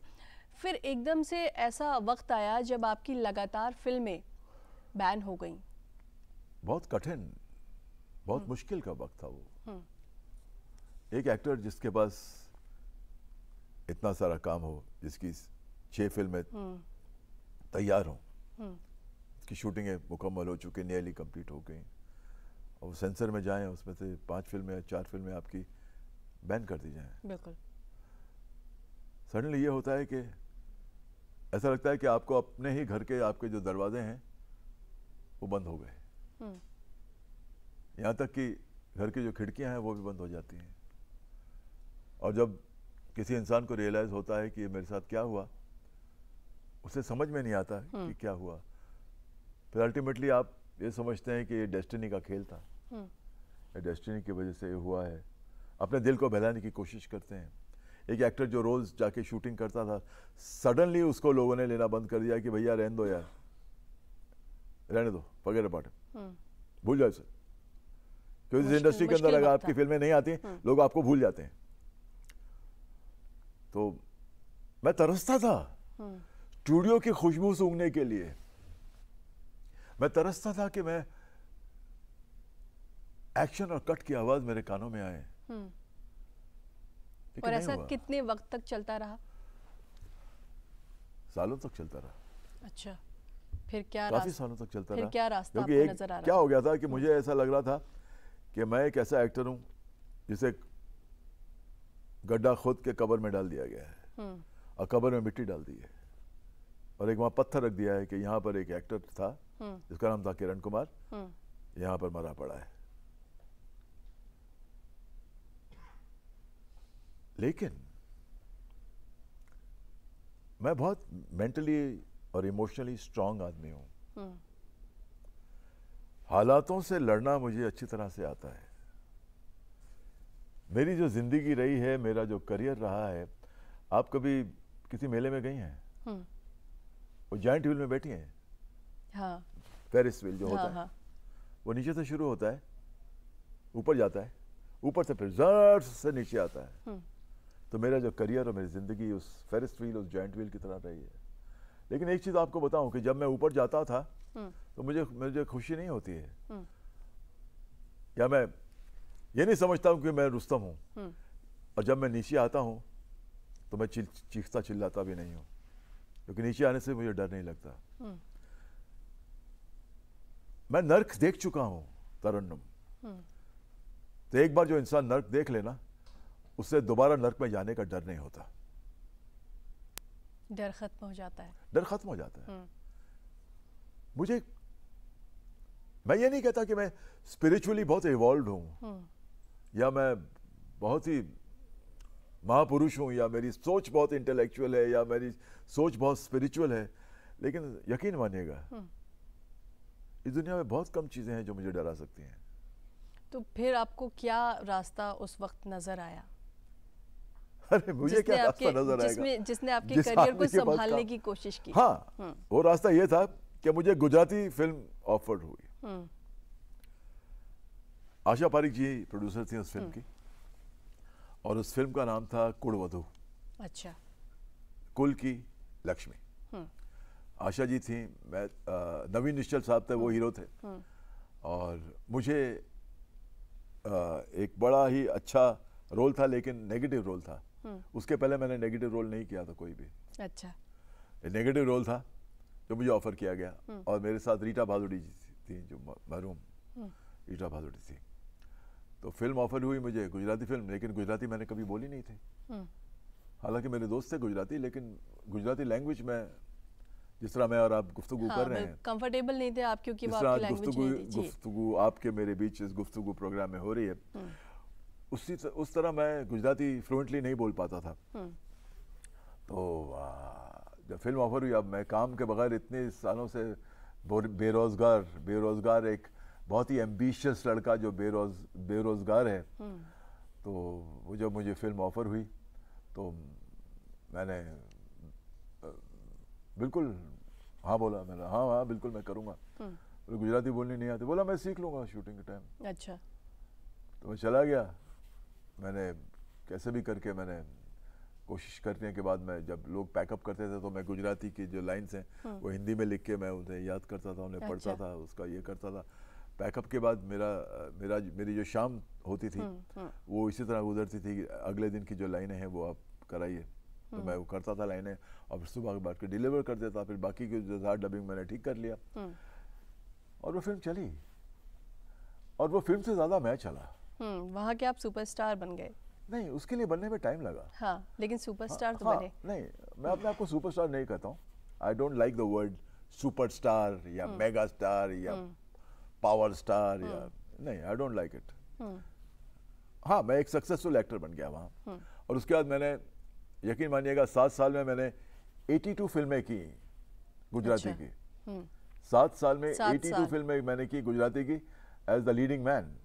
फिर एकदम से ऐसा वक्त आया जब आपकी लगातार फिल्में बैन हो गई बहुत कठिन बहुत हम्म। मुश्किल का वक्त था वो हम्म। एक एक्टर जिसके पास इतना सारा काम हो जिसकी छह फिल्में हम्म। तैयार हों की शूटिंगें मुकम्मल हो चुकी नियरली कंप्लीट हो गई और वो सेंसर में जाएं उसमें से पांच फिल्में या चार फिल्में आपकी बैन कर दी जाएं बिल्कुल सडनली ये होता है कि ऐसा लगता है कि आपको अपने ही घर के आपके जो दरवाजे हैं वो बंद हो गए हम्म। यहाँ तक कि घर की जो खिड़कियाँ हैं वो भी बंद हो जाती हैं और जब किसी इंसान को रियलाइज़ होता है कि मेरे साथ क्या हुआ उसे समझ में नहीं आता कि हम्म। क्या हुआ फिर अल्टीमेटली आप ये समझते हैं कि ये डेस्टिनी का खेल था हम्म। ये डेस्टिनी की वजह से ये हुआ है अपने दिल को बहलाने की कोशिश करते हैं एक एक्टर जो रोज़ जाके शूटिंग करता था सडनली उसको लोगों ने लेना बंद कर दिया कि भैया रहने दो यार रहने दो फगेर पाटन हम्म। भूल जाओ सर क्योंकि इस इंडस्ट्री के अंदर अगर आपकी फिल्में नहीं आती हम्म। लोग आपको भूल जाते हैं तो मैं तरसता था हम्म। स्टूडियो की खुशबू सूंघने के लिए मैं तरसता था कि मैं एक्शन और कट की आवाज मेरे कानों में आए और ऐसा कितने वक्त तक चलता रहा सालों तक चलता रहा अच्छा फिर क्या काफी सालों तक चलता रहा क्या रास्ता क्योंकि एक नजर आ रहा क्या हो गया था कि मुझे ऐसा लग रहा था कि मैं एक ऐसा एक्टर हूँ जिसे गड्ढा खोद के कबर में डाल दिया गया है हम्म। और कबर में मिट्टी डाल दी है और एक वहाँ पत्थर रख दिया है कि यहाँ पर एक एक्टर था हम्म। जिसका नाम था किरण कुमार हम्म। यहाँ पर मरा पड़ा है लेकिन मैं बहुत मेंटली और इमोशनली स्ट्रांग आदमी हूँ हम्म। हालातों से लड़ना मुझे अच्छी तरह से आता है मेरी जो ज़िंदगी रही है मेरा जो करियर रहा है आप कभी किसी मेले में गई हैं हम्म। वो जॉइंट व्हील में बैठी हैं हाँ पेरिस व्हील जो होता हाँ. है हाँ। वो नीचे से शुरू होता है ऊपर जाता है ऊपर से फिर जर से नीचे आता है हम्म। तो मेरा जो करियर और मेरी ज़िंदगी उस फेरिस्ट व्हील उस जॉइंट व्हील की तरह रही है लेकिन एक चीज़ आपको बताऊं कि जब मैं ऊपर जाता था हम्म। तो मुझे मुझे खुशी नहीं होती है हम्म। या मैं ये नहीं समझता हूं कि मैं रुस्तम हूं हम्म। और जब मैं नीचे आता हूं तो मैं चीखता चिल्लाता भी नहीं हूं क्योंकि नीचे आने से मुझे डर नहीं लगता मैं नर्क देख चुका हूं तरन्नम तो एक बार जो इंसान नर्क देख लेना उससे दोबारा नर्क में जाने का डर नहीं होता डर खत्म हो जाता है डर खत्म हो जाता है हम्म। मुझे मैं ये नहीं कहता कि मैं स्पिरिचुअली बहुत इवॉल्व हूँ हम्म। या मैं बहुत ही महापुरुष हूँ या मेरी सोच बहुत इंटेलेक्चुअल है या मेरी सोच बहुत स्पिरिचुअल है लेकिन यकीन मानिएगा हम्म। इस दुनिया में बहुत कम चीज़ें हैं जो मुझे डरा सकती हैं तो फिर आपको क्या रास्ता उस वक्त नज़र आया अरे मुझे क्या रास्ता नजर आएगा जिसने आपके जिस करियर को संभालने की कोशिश की हाँ हम्म। वो रास्ता ये था कि मुझे गुजराती फिल्म ऑफर्ड हुई हम्म। आशा पारिक जी प्रोड्यूसर थी उस फिल्म हम्म। की और उस फिल्म का नाम था कुड़वधु अच्छा कुल की लक्ष्मी आशा जी थी मैं नवीन निश्चल साहब थे वो हीरो थे और मुझे आ, एक बड़ा ही अच्छा रोल था लेकिन नेगेटिव रोल था हम्म। उसके पहले मैंने नेगेटिव रोल नहीं किया था कोई भी अच्छा नेगेटिव रोल था जो मुझे ऑफर किया गया हम्म। और मेरे साथ रीटा भादुड़ी जी थी जो महरूम हम्म। रीटा भादुड़ी थी तो फिल्म ऑफर हुई मुझे गुजराती फिल्म लेकिन गुजराती मैंने कभी बोली नहीं थी हालांकि मेरे दोस्त थे गुजराती लेकिन गुजराती लैंग्वेज में जिस तरह मैं और आप गुफ्तु हाँ, कर रहे हैं कंफर्टेबल नहीं थे आप क्योंकि गुफ्तु आपके मेरे बीच इस गुफ्तु प्रोग्राम में हो रही है उसी तर, उस तरह मैं गुजराती फ्लुएंटली नहीं बोल पाता था हम्म। तो जब फिल्म ऑफर हुई अब मैं काम के बगैर इतने सालों से बेरोज़गार बेरोज़गार एक बहुत ही एम्बिशियस लड़का जो बेरोज बेरोज़गार है हम्म। तो वो जब मुझे फिल्म ऑफर हुई तो मैंने बिल्कुल हाँ बोला मैंने हाँ हाँ बिल्कुल मैं करूँगा हम्म। गुजराती बोलनी नहीं आती बोला मैं सीख लूंगा शूटिंग के टाइम अच्छा तो मैं चला गया मैंने कैसे भी करके मैंने कोशिश करने के बाद मैं जब लोग पैकअप करते थे तो मैं गुजराती की जो लाइन्स हैं हम्म। वो हिंदी में लिख के मैं उन्हें याद करता था उन्हें पढ़ता अच्छा। था उसका ये करता था पैकअप के बाद मेरा मेरा मेरी जो शाम होती थी हम्म, हम्म। वो इसी तरह गुजरती थी अगले दिन की जो लाइनें हैं वो आप कराइए तो मैं वो करता था लाइनें और सुबह बांट के डिलीवर कर देता फिर बाकी की जो था डबिंग मैंने ठीक कर लिया और वो फिल्म चली और वो फिल्म से ज़्यादा मैं चला हम्म, वहाँ के आप सुपरस्टार बन गए नहीं उसके लिए बनने में टाइम लगा हाँ लेकिन सुपरस्टार हाँ, तो हाँ, बने नहीं मैं अपने आप को सुपरस्टार नहीं कहता हूँ I don't like the word superstar या मेगा हम्म। स्टार या पावर हम्म। स्टार या नहीं आई डोंट लाइक इट हाँ मैं एक सक्सेसफुल एक्टर बन गया वहाँ और उसके बाद मैंने यकीन मानिएगा सात साल में मैंने एटी टू फिल्में की गुजराती अच्छा। की सात साल में एटी टू फिल्में मैंने की गुजराती की as the leading man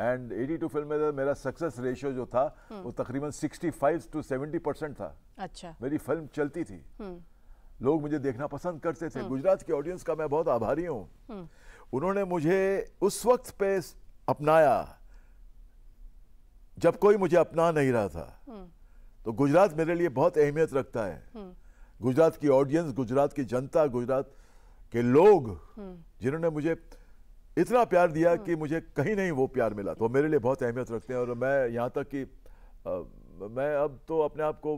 and 82 film में तो मेरा सक्सेस रेशियो जो था हम्म। वो तकरीबन 65 टू 70 परसेंट था अच्छा मेरी फिल्म चलती थी हम्म। लोग मुझे देखना पसंद करते थे हम्म। गुजरात के ऑडियंस का मैं बहुत आभारी हूँ उन्होंने मुझे उस वक्त पे अपनाया जब कोई मुझे अपना नहीं रहा था तो गुजरात मेरे लिए बहुत अहमियत रखता है गुजरात की ऑडियंस गुजरात की जनता गुजरात के लोग जिन्होंने मुझे इतना प्यार दिया हाँ। कि मुझे कहीं नहीं वो प्यार मिला तो मेरे लिए बहुत अहमियत रखते हैं और मैं यहाँ तक कि आ, मैं अब तो अपने आप को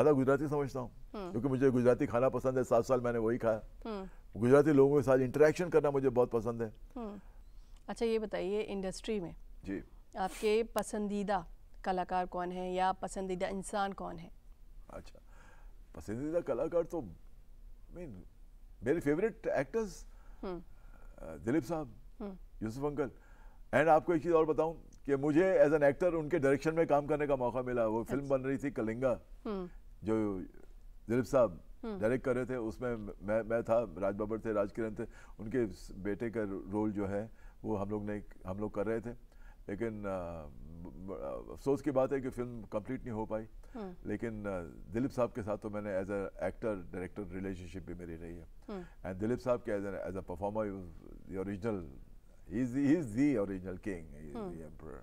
आधा गुजराती समझता हूँ हाँ। क्योंकि मुझे गुजराती खाना पसंद है सात साल मैंने वही खाया हाँ। गुजराती लोगों के साथ इंटरेक्शन करना मुझे बहुत पसंद है अच्छा ये बताइए इंडस्ट्री में जी आपके पसंदीदा कलाकार कौन है या पसंदीदा इंसान कौन है अच्छा पसंदीदा कलाकार तो मीन मेरे फेवरेट एक्टर्स Uh, दिलीप साहब हम्म। यूसुफ अंकल एंड आपको एक चीज़ और बताऊं कि मुझे एज एन एक्टर उनके डायरेक्शन में काम करने का मौका मिला वो फिल्म अच्छा। बन रही थी कलिंगा हम्म। जो दिलीप साहब डायरेक्ट हम्म। कर रहे थे उसमें मैं मैं था राज बब्बर थे राज किरण थे उनके बेटे का रोल जो है वो हम लोग ने हम लोग कर रहे थे लेकिन अफसोस की बात है कि फिल्म कंप्लीट नहीं हो पाई हम्म। लेकिन दिलीप साहब के साथ तो मैंने as a actor director relationship भी मेरी रही है एंड हम्म। दिलीप साहब के as as a performer original is original king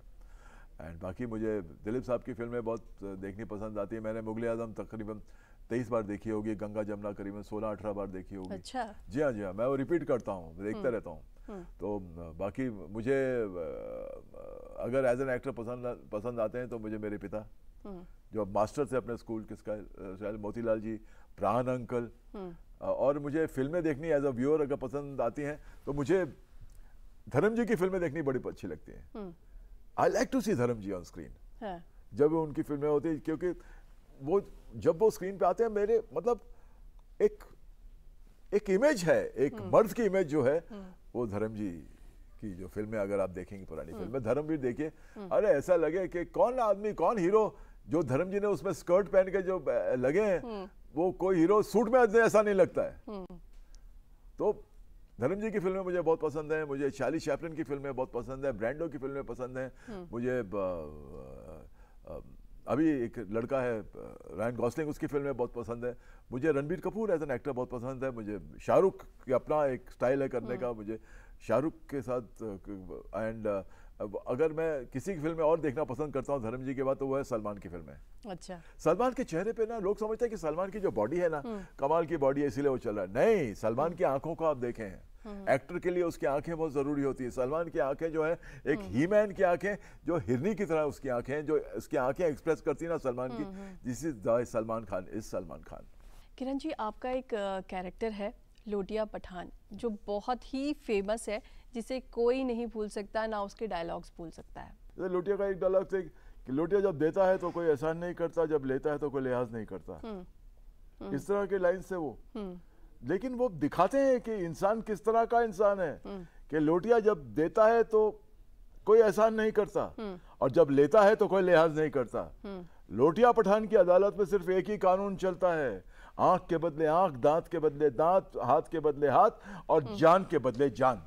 and बाकी मुझे दिलीप साहब की फिल्में बहुत देखनी पसंद आती है मैंने मुगल आजम तकरीबन तेईस बार देखी होगी गंगा जमुना करीबन सोलह अठारह बार देखी होगी अच्छा जी हाँ जी हाँ मैं वो रिपीट करता हूँ देखता हम्म। रहता हूँ तो बाकी मुझे अगर एज एन एक्टर पसंद पसंद आते हैं तो मुझे मेरे पिता हम्म। जो अब मास्टर थे अपने स्कूल किसका शायद मोतीलाल जी प्राण अंकल हम्म। और मुझे फिल्में देखनी एज अ व्यूअर अगर पसंद आती हैं तो मुझे धर्म जी की फिल्में देखनी बड़ी अच्छी लगती हैं आई लाइक टू सी धर्म जी ऑन स्क्रीन जब उनकी फिल्में होती है क्योंकि वो जब वो स्क्रीन पे आते हैं मेरे मतलब एक एक इमेज है एक मर्द हम्म। की इमेज जो है वो धर्म जी की जो फिल्में अगर आप देखेंगे पुरानी हम्म। फिल्में धर्मवीर देखिए हम्म। अरे ऐसा लगे कि कौन आदमी कौन हीरो जो धर्म जी ने उसमें स्कर्ट पहन के जो लगे हैं हम्म। वो कोई हीरो सूट में ऐसा नहीं लगता है तो धर्म जी की फिल्में मुझे बहुत पसंद है मुझे शाली चैपलिन की फिल्में बहुत पसंद है ब्रांडो की फिल्में पसंद है मुझे अभी एक लड़का है रायन गौसलिंग उसकी फिल्में बहुत पसंद है मुझे Ranbir Kapoor as an actor बहुत पसंद है मुझे शाहरुख अपना एक स्टाइल है करने का हम्म। मुझे शाहरुख के साथ एंड अगर मैं किसी की फिल्म में और देखना पसंद करता हूँ धर्म जी के बाद तो वो है सलमान की फिल्में अच्छा सलमान के चेहरे पे ना लोग समझते हैं कि सलमान की जो बॉडी है ना हम्म। कमाल की बॉडी है इसीलिए वो चल रहा है नहीं सलमान हम्म। की आंखों को आप देखें हाँ। एक्टर के लिए उसकी आंखें बहुत ज़रूरी होती है सलमान की आंखें जो है एक ही हाँ। मैन की आंखें जो हिरनी की तरह उसकी आंखें जो उसकी आंखें एक्सप्रेस करती है ना सलमान की this is the Salman Khan is Salman Khan Kiran ji आपका एक कैरेक्टर है लोटिया पठान जो बहुत ही फेमस है जिसे कोई नहीं भूल सकता ना उसके डायलॉग्स भूल सकता है लोटिया का एक डायलॉग थे कि लोटिया जब देता है तो कोई एहसान नहीं करता जब लेता है तो कोई लिहाज नहीं करता हम्म, हम्म। इस तरह के लाइन से वो हम्म। लेकिन वो दिखाते हैं कि इंसान किस तरह का इंसान है हम्म। कि लोटिया जब देता है तो कोई एहसान नहीं करता हम्म। और जब लेता है तो कोई लिहाज नहीं करता हम्म। लोटिया पठान की अदालत में सिर्फ एक ही कानून चलता है आंख के बदले आंख दांत के बदले दांत हाथ के बदले हाथ और जान के बदले जान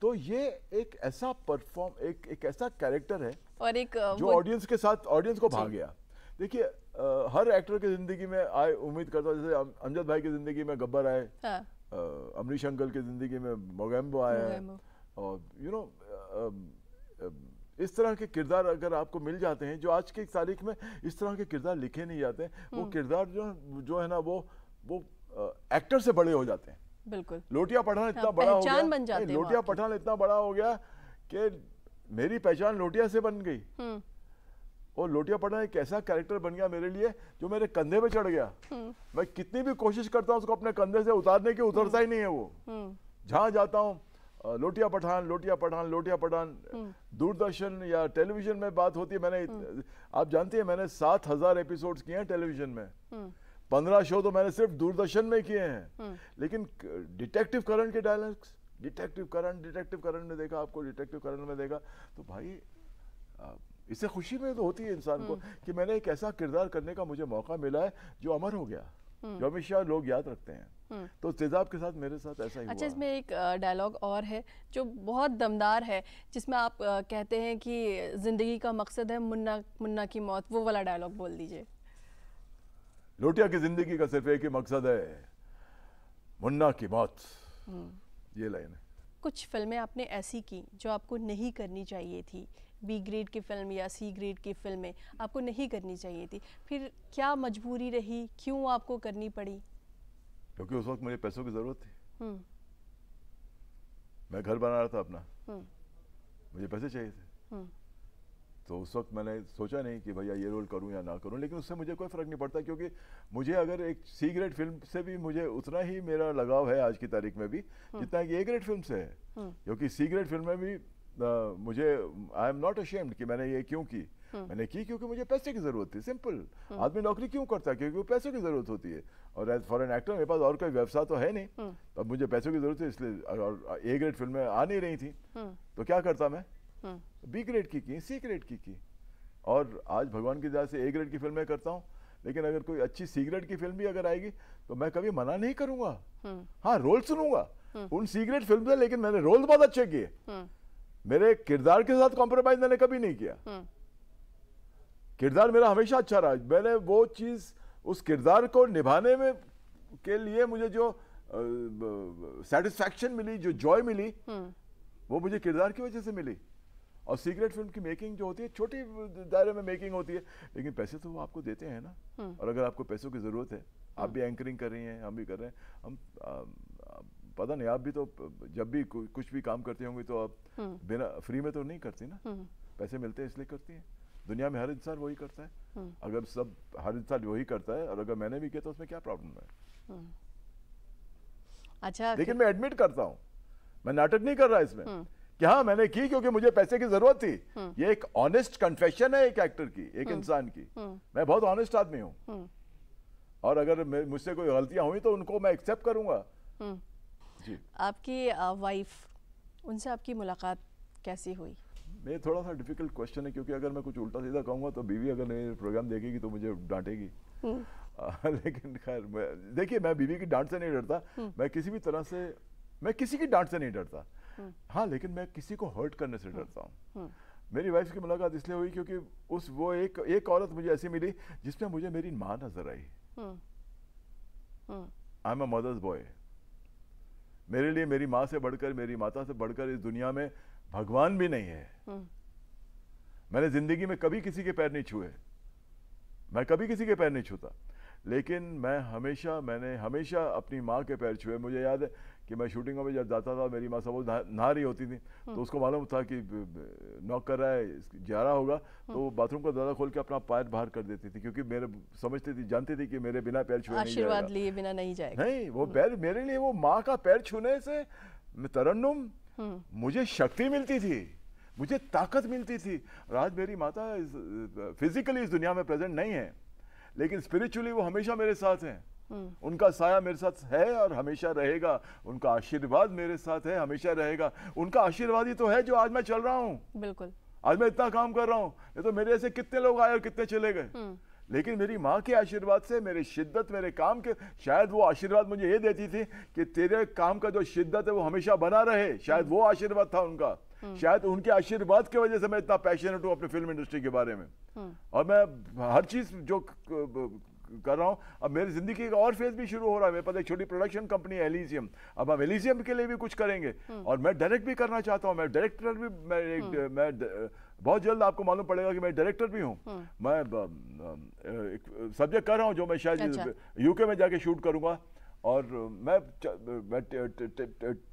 तो ये एक ऐसा परफॉर्म एक एक ऐसा कैरेक्टर है और एक जो ऑडियंस के साथ ऑडियंस को भाग गया देखिए हर एक्टर की जिंदगी में आए उम्मीद करता हूँ जैसे अमजद भाई की जिंदगी में गब्बर आए हाँ। अमरीश अंकल की जिंदगी में मोगैम्बो आए और यू नो इस तरह के किरदार अगर आपको मिल जाते हैं जो आज की तारीख में इस तरह के किरदार लिखे नहीं जाते वो हम्म। किरदार जो जो है ना वो वो एक्टर से बड़े हो जाते हैं बिल्कुल लोटिया पठान इतना हाँ, बड़ा हो गया लोटिया पठान इतना बड़ा हो गया कि मेरी पहचान लोटिया से बन गई हम्म। और लोटिया पढ़ना एक ऐसा कैरेक्टर बन गया मेरे लिए जो मेरे कंधे पे चढ़ गया हम्म। मैं कितनी भी कोशिश करता हूँ उसको अपने कंधे से उतारने की उतरता ही नहीं है वो हम्म। जहाँ जाता हूँ लोटिया पठान लोटिया पठान लोटिया पठान हम्म। दूरदर्शन या टेलीविजन में बात होती है मैंने आप जानती है मैंने सात हजार एपिसोड किए हैं टेलीविजन में पंद्रह शो तो मैंने सिर्फ दूरदर्शन में किए हैं लेकिन डिटेक्टिव करण के dialogues detective Karan detective Karan में देखा आपको डिटेक्टिव करण में देखा तो भाई इससे खुशी में तो होती है इंसान को हम्म। कि मैंने एक ऐसा किरदार करने का मुझे मौका मिला है जो अमर हो गया जो हम्म। हमेशा लोग याद रखते हैं हम्म। तो तेजाब के साथ मेरे साथ ऐसा ही अच्छा इसमें एक डायलॉग और है जो बहुत दमदार है जिसमें आप कहते हैं कि जिंदगी का मकसद है मुन्ना मुन्ना की मौत वो वाला डायलॉग बोल दीजिए लोटिया की जिंदगी का सिर्फ एक ही मकसद है मुन्ना की मौत ये लाइन है कुछ फिल्में आपने ऐसी की जो आपको नहीं करनी चाहिए थी बी ग्रेड की फ़िल्म या सी ग्रेड की फ़िल्में आपको नहीं करनी चाहिए थी फिर क्या मजबूरी रही क्यों आपको करनी पड़ी क्योंकि उस वक्त मुझे पैसों की ज़रूरत थी हम्म। मैं घर बना रहा था अपना हम्म। मुझे पैसे चाहिए थे हम्म। तो उस वक्त मैंने सोचा नहीं कि भैया ये रोल करूं या ना करूं लेकिन उससे मुझे कोई फ़र्क नहीं पड़ता क्योंकि मुझे अगर एक सी ग्रेड फिल्म से भी मुझे उतना ही मेरा लगाव है आज की तारीख में भी जितना कि ए ग्रेड फिल्म से है क्योंकि सी ग्रेड फिल्म में भी मुझे आई एम नॉट अशेम्ड कि मैंने ये क्यों की हम्म। मैंने की क्योंकि मुझे पैसे की जरूरत थी सिंपल हम्म। आदमी नौकरी क्यों करता है क्योंकि वो पैसे की जरूरत होती है और एज फॉर एन एक्टर मेरे पास और कोई व्यवसाय तो है नहीं तो मुझे पैसों की जरूरत है इसलिए और ए ग्रेड फिल्में आ नहीं रही थी तो क्या करता मैं बी ग्रेड की की सी ग्रेड की की और आज भगवान की दया से ए ग्रेड की फिल्में करता हूँ लेकिन अगर कोई अच्छी सिगरेट की फिल्म भी अगर आएगी तो मैं कभी मना नहीं करूंगा हाँ रोल सुनूंगा उन सिगरेट फिल्म से लेकिन मैंने रोल बहुत अच्छे किए मेरे किरदार के साथ कॉम्प्रोमाइज मैंने कभी नहीं किया हम्म। किरदार मेरा हमेशा अच्छा रहा मैंने वो चीज उस किरदार को निभाने में के लिए मुझे जो सेटिस्फैक्शन मिली जो जॉय मिली हम्म। वो मुझे किरदार की वजह से मिली और सीक्रेट फिल्म की मेकिंग जो होती है छोटी दायरे में मेकिंग होती है लेकिन पैसे तो वो आपको देते हैं ना हम्म। और अगर आपको पैसों की ज़रूरत है आप भी एंकरिंग कर रही हैं हम भी कर रहे हैं हम पता नहीं आप भी तो जब भी कुछ भी काम करते होंगे तो आप हम्म। बिना फ्री में तो नहीं करती ना हम्म। पैसे मिलते हैं इसलिए करती हैं दुनिया में हर इंसान वही करता है हम्म। अगर सब हर इंसान वही करता है और अगर मैंने भी किया तो उसमें क्या प्रॉब्लम है अच्छा लेकिन मैं एडमिट करता हूँ मैं नाटक नहीं कर रहा इसमें कि हाँ मैंने की क्योंकि मुझे पैसे की जरूरत थी ये एक ऑनेस्ट कन्फेशन है एक एक्टर की एक इंसान की मैं बहुत ऑनेस्ट आदमी हूँ और अगर मुझसे कोई गलतियां हुई तो उनको मैं एक्सेप्ट करूंगा आपकी वाइफ उनसे आपकी मुलाकात कैसी हुई मैं थोड़ा सा डिफिकल्ट क्वेश्चन है क्योंकि अगर मैं कुछ उल्टा सीधा कहूँगा तो बीवी अगर नहीं प्रोग्राम देखेगी तो मुझे डांटेगी हम्म। <laughs> लेकिन खैर मैं देखिए मैं बीवी की डांट से नहीं डरता हम्म। मैं किसी भी तरह से मैं किसी की डांट से नहीं डरता हम्म। हाँ लेकिन मैं किसी को हर्ट करने से डरता हूँ मेरी वाइफ की मुलाकात इसलिए हुई क्योंकि उस वो एक एक औरत मुझे ऐसी मिली जिसमें मुझे मेरी माँ नजर आई I am a mother's boy मेरे लिए मेरी माँ से बढ़कर मेरी माता से बढ़कर इस दुनिया में भगवान भी नहीं है हम्म। मैंने जिंदगी में कभी किसी के पैर नहीं छुए मैं कभी किसी के पैर नहीं छूता लेकिन मैं हमेशा मैंने हमेशा अपनी माँ के पैर छुए मुझे याद है कि मैं शूटिंगों में जब जाता था मेरी माँ सपोज नहा रही होती थी तो हम्म। उसको मालूम था कि नॉक कर रहा है ग्यारह होगा तो बाथरूम हम्म। का दौरा खोल के अपना पैर बाहर कर देती थी क्योंकि मेरे समझती थी जानती थी कि मेरे बिना पैर छूने आशीर्वाद लिए बिना नहीं जाएगा नहीं वो हम्म। पैर मेरे लिए वो माँ का पैर छूने से तरन्नुम मुझे शक्ति मिलती थी मुझे ताकत मिलती थी आज मेरी माता फिजिकली इस दुनिया में प्रेजेंट नहीं है लेकिन स्पिरिचुअली वो हमेशा मेरे साथ हैं उनका साया मेरे साथ है और हमेशा रहेगा उनका आशीर्वाद मेरे साथ है हमेशा रहेगा उनका आशीर्वाद ही तो है जो आज मैं चल रहा हूँ बिल्कुल आज मैं इतना काम कर रहा हूँ ये तो मेरे ऐसे कितने लोग आए और कितने चले गए हम्म। लेकिन मेरी माँ के आशीर्वाद से मेरे शिद्दत मेरे काम के शायद वो आशीर्वाद मुझे ये देती थी कि तेरे काम का जो शिद्दत है वो हमेशा बना रहे शायद वो आशीर्वाद था उनका हम्म। शायद उनके आशीर्वाद की वजह से मैं इतना पैशनेट हूँ अपने फिल्म इंडस्ट्री के बारे में हम्म। और मैं हर चीज जो कर रहा हूँ अब मेरी ज़िंदगी का और फेज भी शुरू हो रहा है मेरे पास एक छोटी प्रोडक्शन कंपनी है एलिजियम अब हम एलिजियम के लिए भी कुछ करेंगे हम्म। और मैं डायरेक्ट भी करना चाहता हूँ मैं डायरेक्टर भी मैं एक हम्म। मैं बहुत जल्द आपको मालूम पड़ेगा कि मैं डायरेक्टर भी हूँ हम्म। मैं एक सब्जेक्ट कर रहा हूँ जो मैं शायद अच्छा। यूके में जाके शूट करूँगा और मैं मैं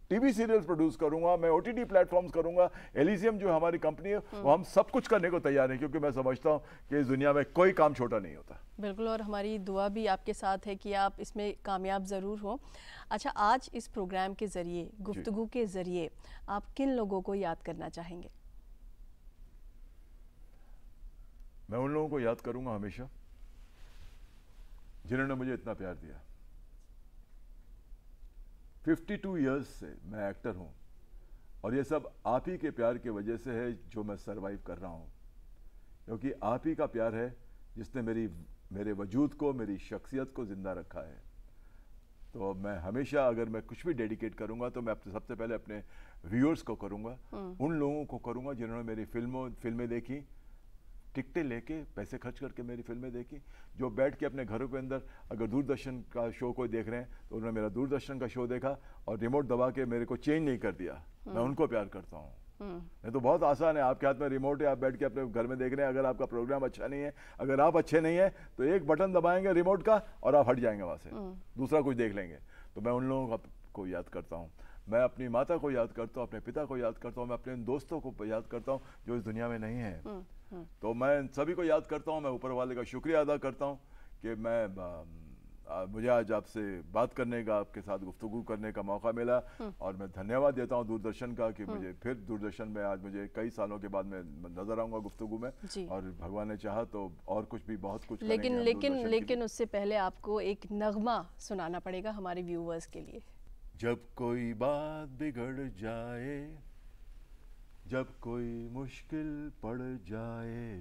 टीवी सीरियल्स प्रोड्यूस करूंगा मैं ओटीटी प्लेटफॉर्म्स करूंगा एलिजियम जो हमारी कंपनी है वो हम सब कुछ करने को तैयार हैं क्योंकि मैं समझता हूँ कि इस दुनिया में कोई काम छोटा नहीं होता बिल्कुल और हमारी दुआ भी आपके साथ है कि आप इसमें कामयाब ज़रूर हो अच्छा आज इस प्रोग्राम के ज़रिए गुफ्तु के ज़रिए आप किन लोगों को याद करना चाहेंगे मैं उन लोगों को याद करूंगा हमेशा जिन्होंने मुझे इतना प्यार दिया फिफ्टी टू ईयर्स से मैं एक्टर हूँ और ये सब आप ही के प्यार की वजह से है जो मैं सरवाइव कर रहा हूँ क्योंकि आप ही का प्यार है जिसने मेरी मेरे वजूद को मेरी शख्सियत को ज़िंदा रखा है तो मैं हमेशा अगर मैं कुछ भी डेडिकेट करूँगा तो मैं अपने सबसे पहले अपने व्यूअर्स को करूँगा हम्म। उन लोगों को करूँगा जिन्होंने मेरी फिल्मों फिल्में देखी टिकटें लेके पैसे खर्च करके मेरी फिल्में देखी जो बैठ के अपने घरों के अंदर अगर दूरदर्शन का शो कोई देख रहे हैं तो उन्होंने मेरा दूरदर्शन का शो देखा और रिमोट दबा के मेरे को चेंज नहीं कर दिया हम्म। मैं उनको प्यार करता हूँ हम्म। नहीं तो बहुत आसान है आपके हाथ में रिमोट है आप बैठ के अपने घर में देख रहे हैं अगर आपका प्रोग्राम अच्छा नहीं है अगर आप अच्छे नहीं है तो एक बटन दबाएंगे रिमोट का और आप हट जाएंगे वहाँ से हम्म। दूसरा कुछ देख लेंगे तो मैं उन लोगों को याद करता हूँ मैं अपनी माता को याद करता हूँ अपने पिता को याद करता हूँ मैं अपने दोस्तों को याद करता हूँ जो इस दुनिया में नहीं है तो मैं इन सभी को याद करता हूँ मैं ऊपर वाले का शुक्रिया अदा करता हूँ कि मैं आ, मुझे आज आपसे बात करने का आपके साथ गुफ्तु करने का मौका मिला हम्म। और मैं धन्यवाद देता हूँ दूरदर्शन का कि हम्म। मुझे फिर दूरदर्शन में आज मुझे कई सालों के बाद मैं नजर आऊंगा गुफ्तु में और भगवान ने चाहा तो और कुछ भी बहुत कुछ लेकिन लेकिन लेकिन उससे पहले आपको एक नगमा सुनाना पड़ेगा हमारे व्यूवर्स के लिए जब कोई बात बिगड़ जाए जब कोई मुश्किल पड़ जाए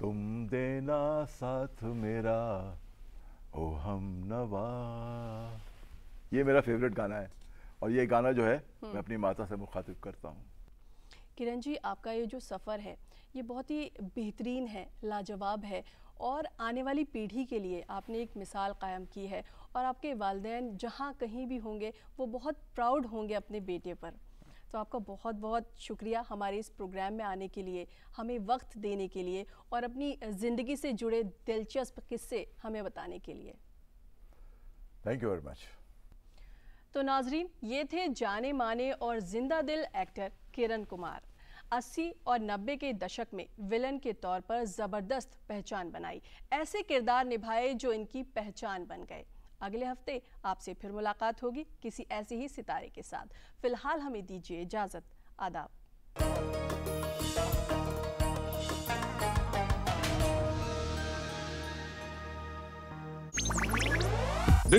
तुम देना साथ मेरा ओ हम नवा ये मेरा फेवरेट गाना है और ये गाना जो है हम्म। मैं अपनी माता से मुखातिब करता हूँ किरण जी आपका ये जो सफ़र है ये बहुत ही बेहतरीन है लाजवाब है और आने वाली पीढ़ी के लिए आपने एक मिसाल कायम की है और आपके वालदेन जहाँ कहीं भी होंगे वो बहुत प्राउड होंगे अपने बेटे पर तो आपका बहुत बहुत शुक्रिया हमारे इस प्रोग्राम में आने के लिए हमें वक्त देने के लिए और अपनी ज़िंदगी से जुड़े दिलचस्प किस्से हमें बताने के लिए थैंक यू वेरी मच तो नाजरीन ये थे जाने माने और जिंदा दिल एक्टर किरण कुमार 80 और 90 के दशक में विलन के तौर पर ज़बरदस्त पहचान बनाई ऐसे किरदार निभाए जो इनकी पहचान बन गए अगले हफ्ते आपसे फिर मुलाकात होगी किसी ऐसे ही सितारे के साथ फिलहाल हमें दीजिए इजाज़त आदाब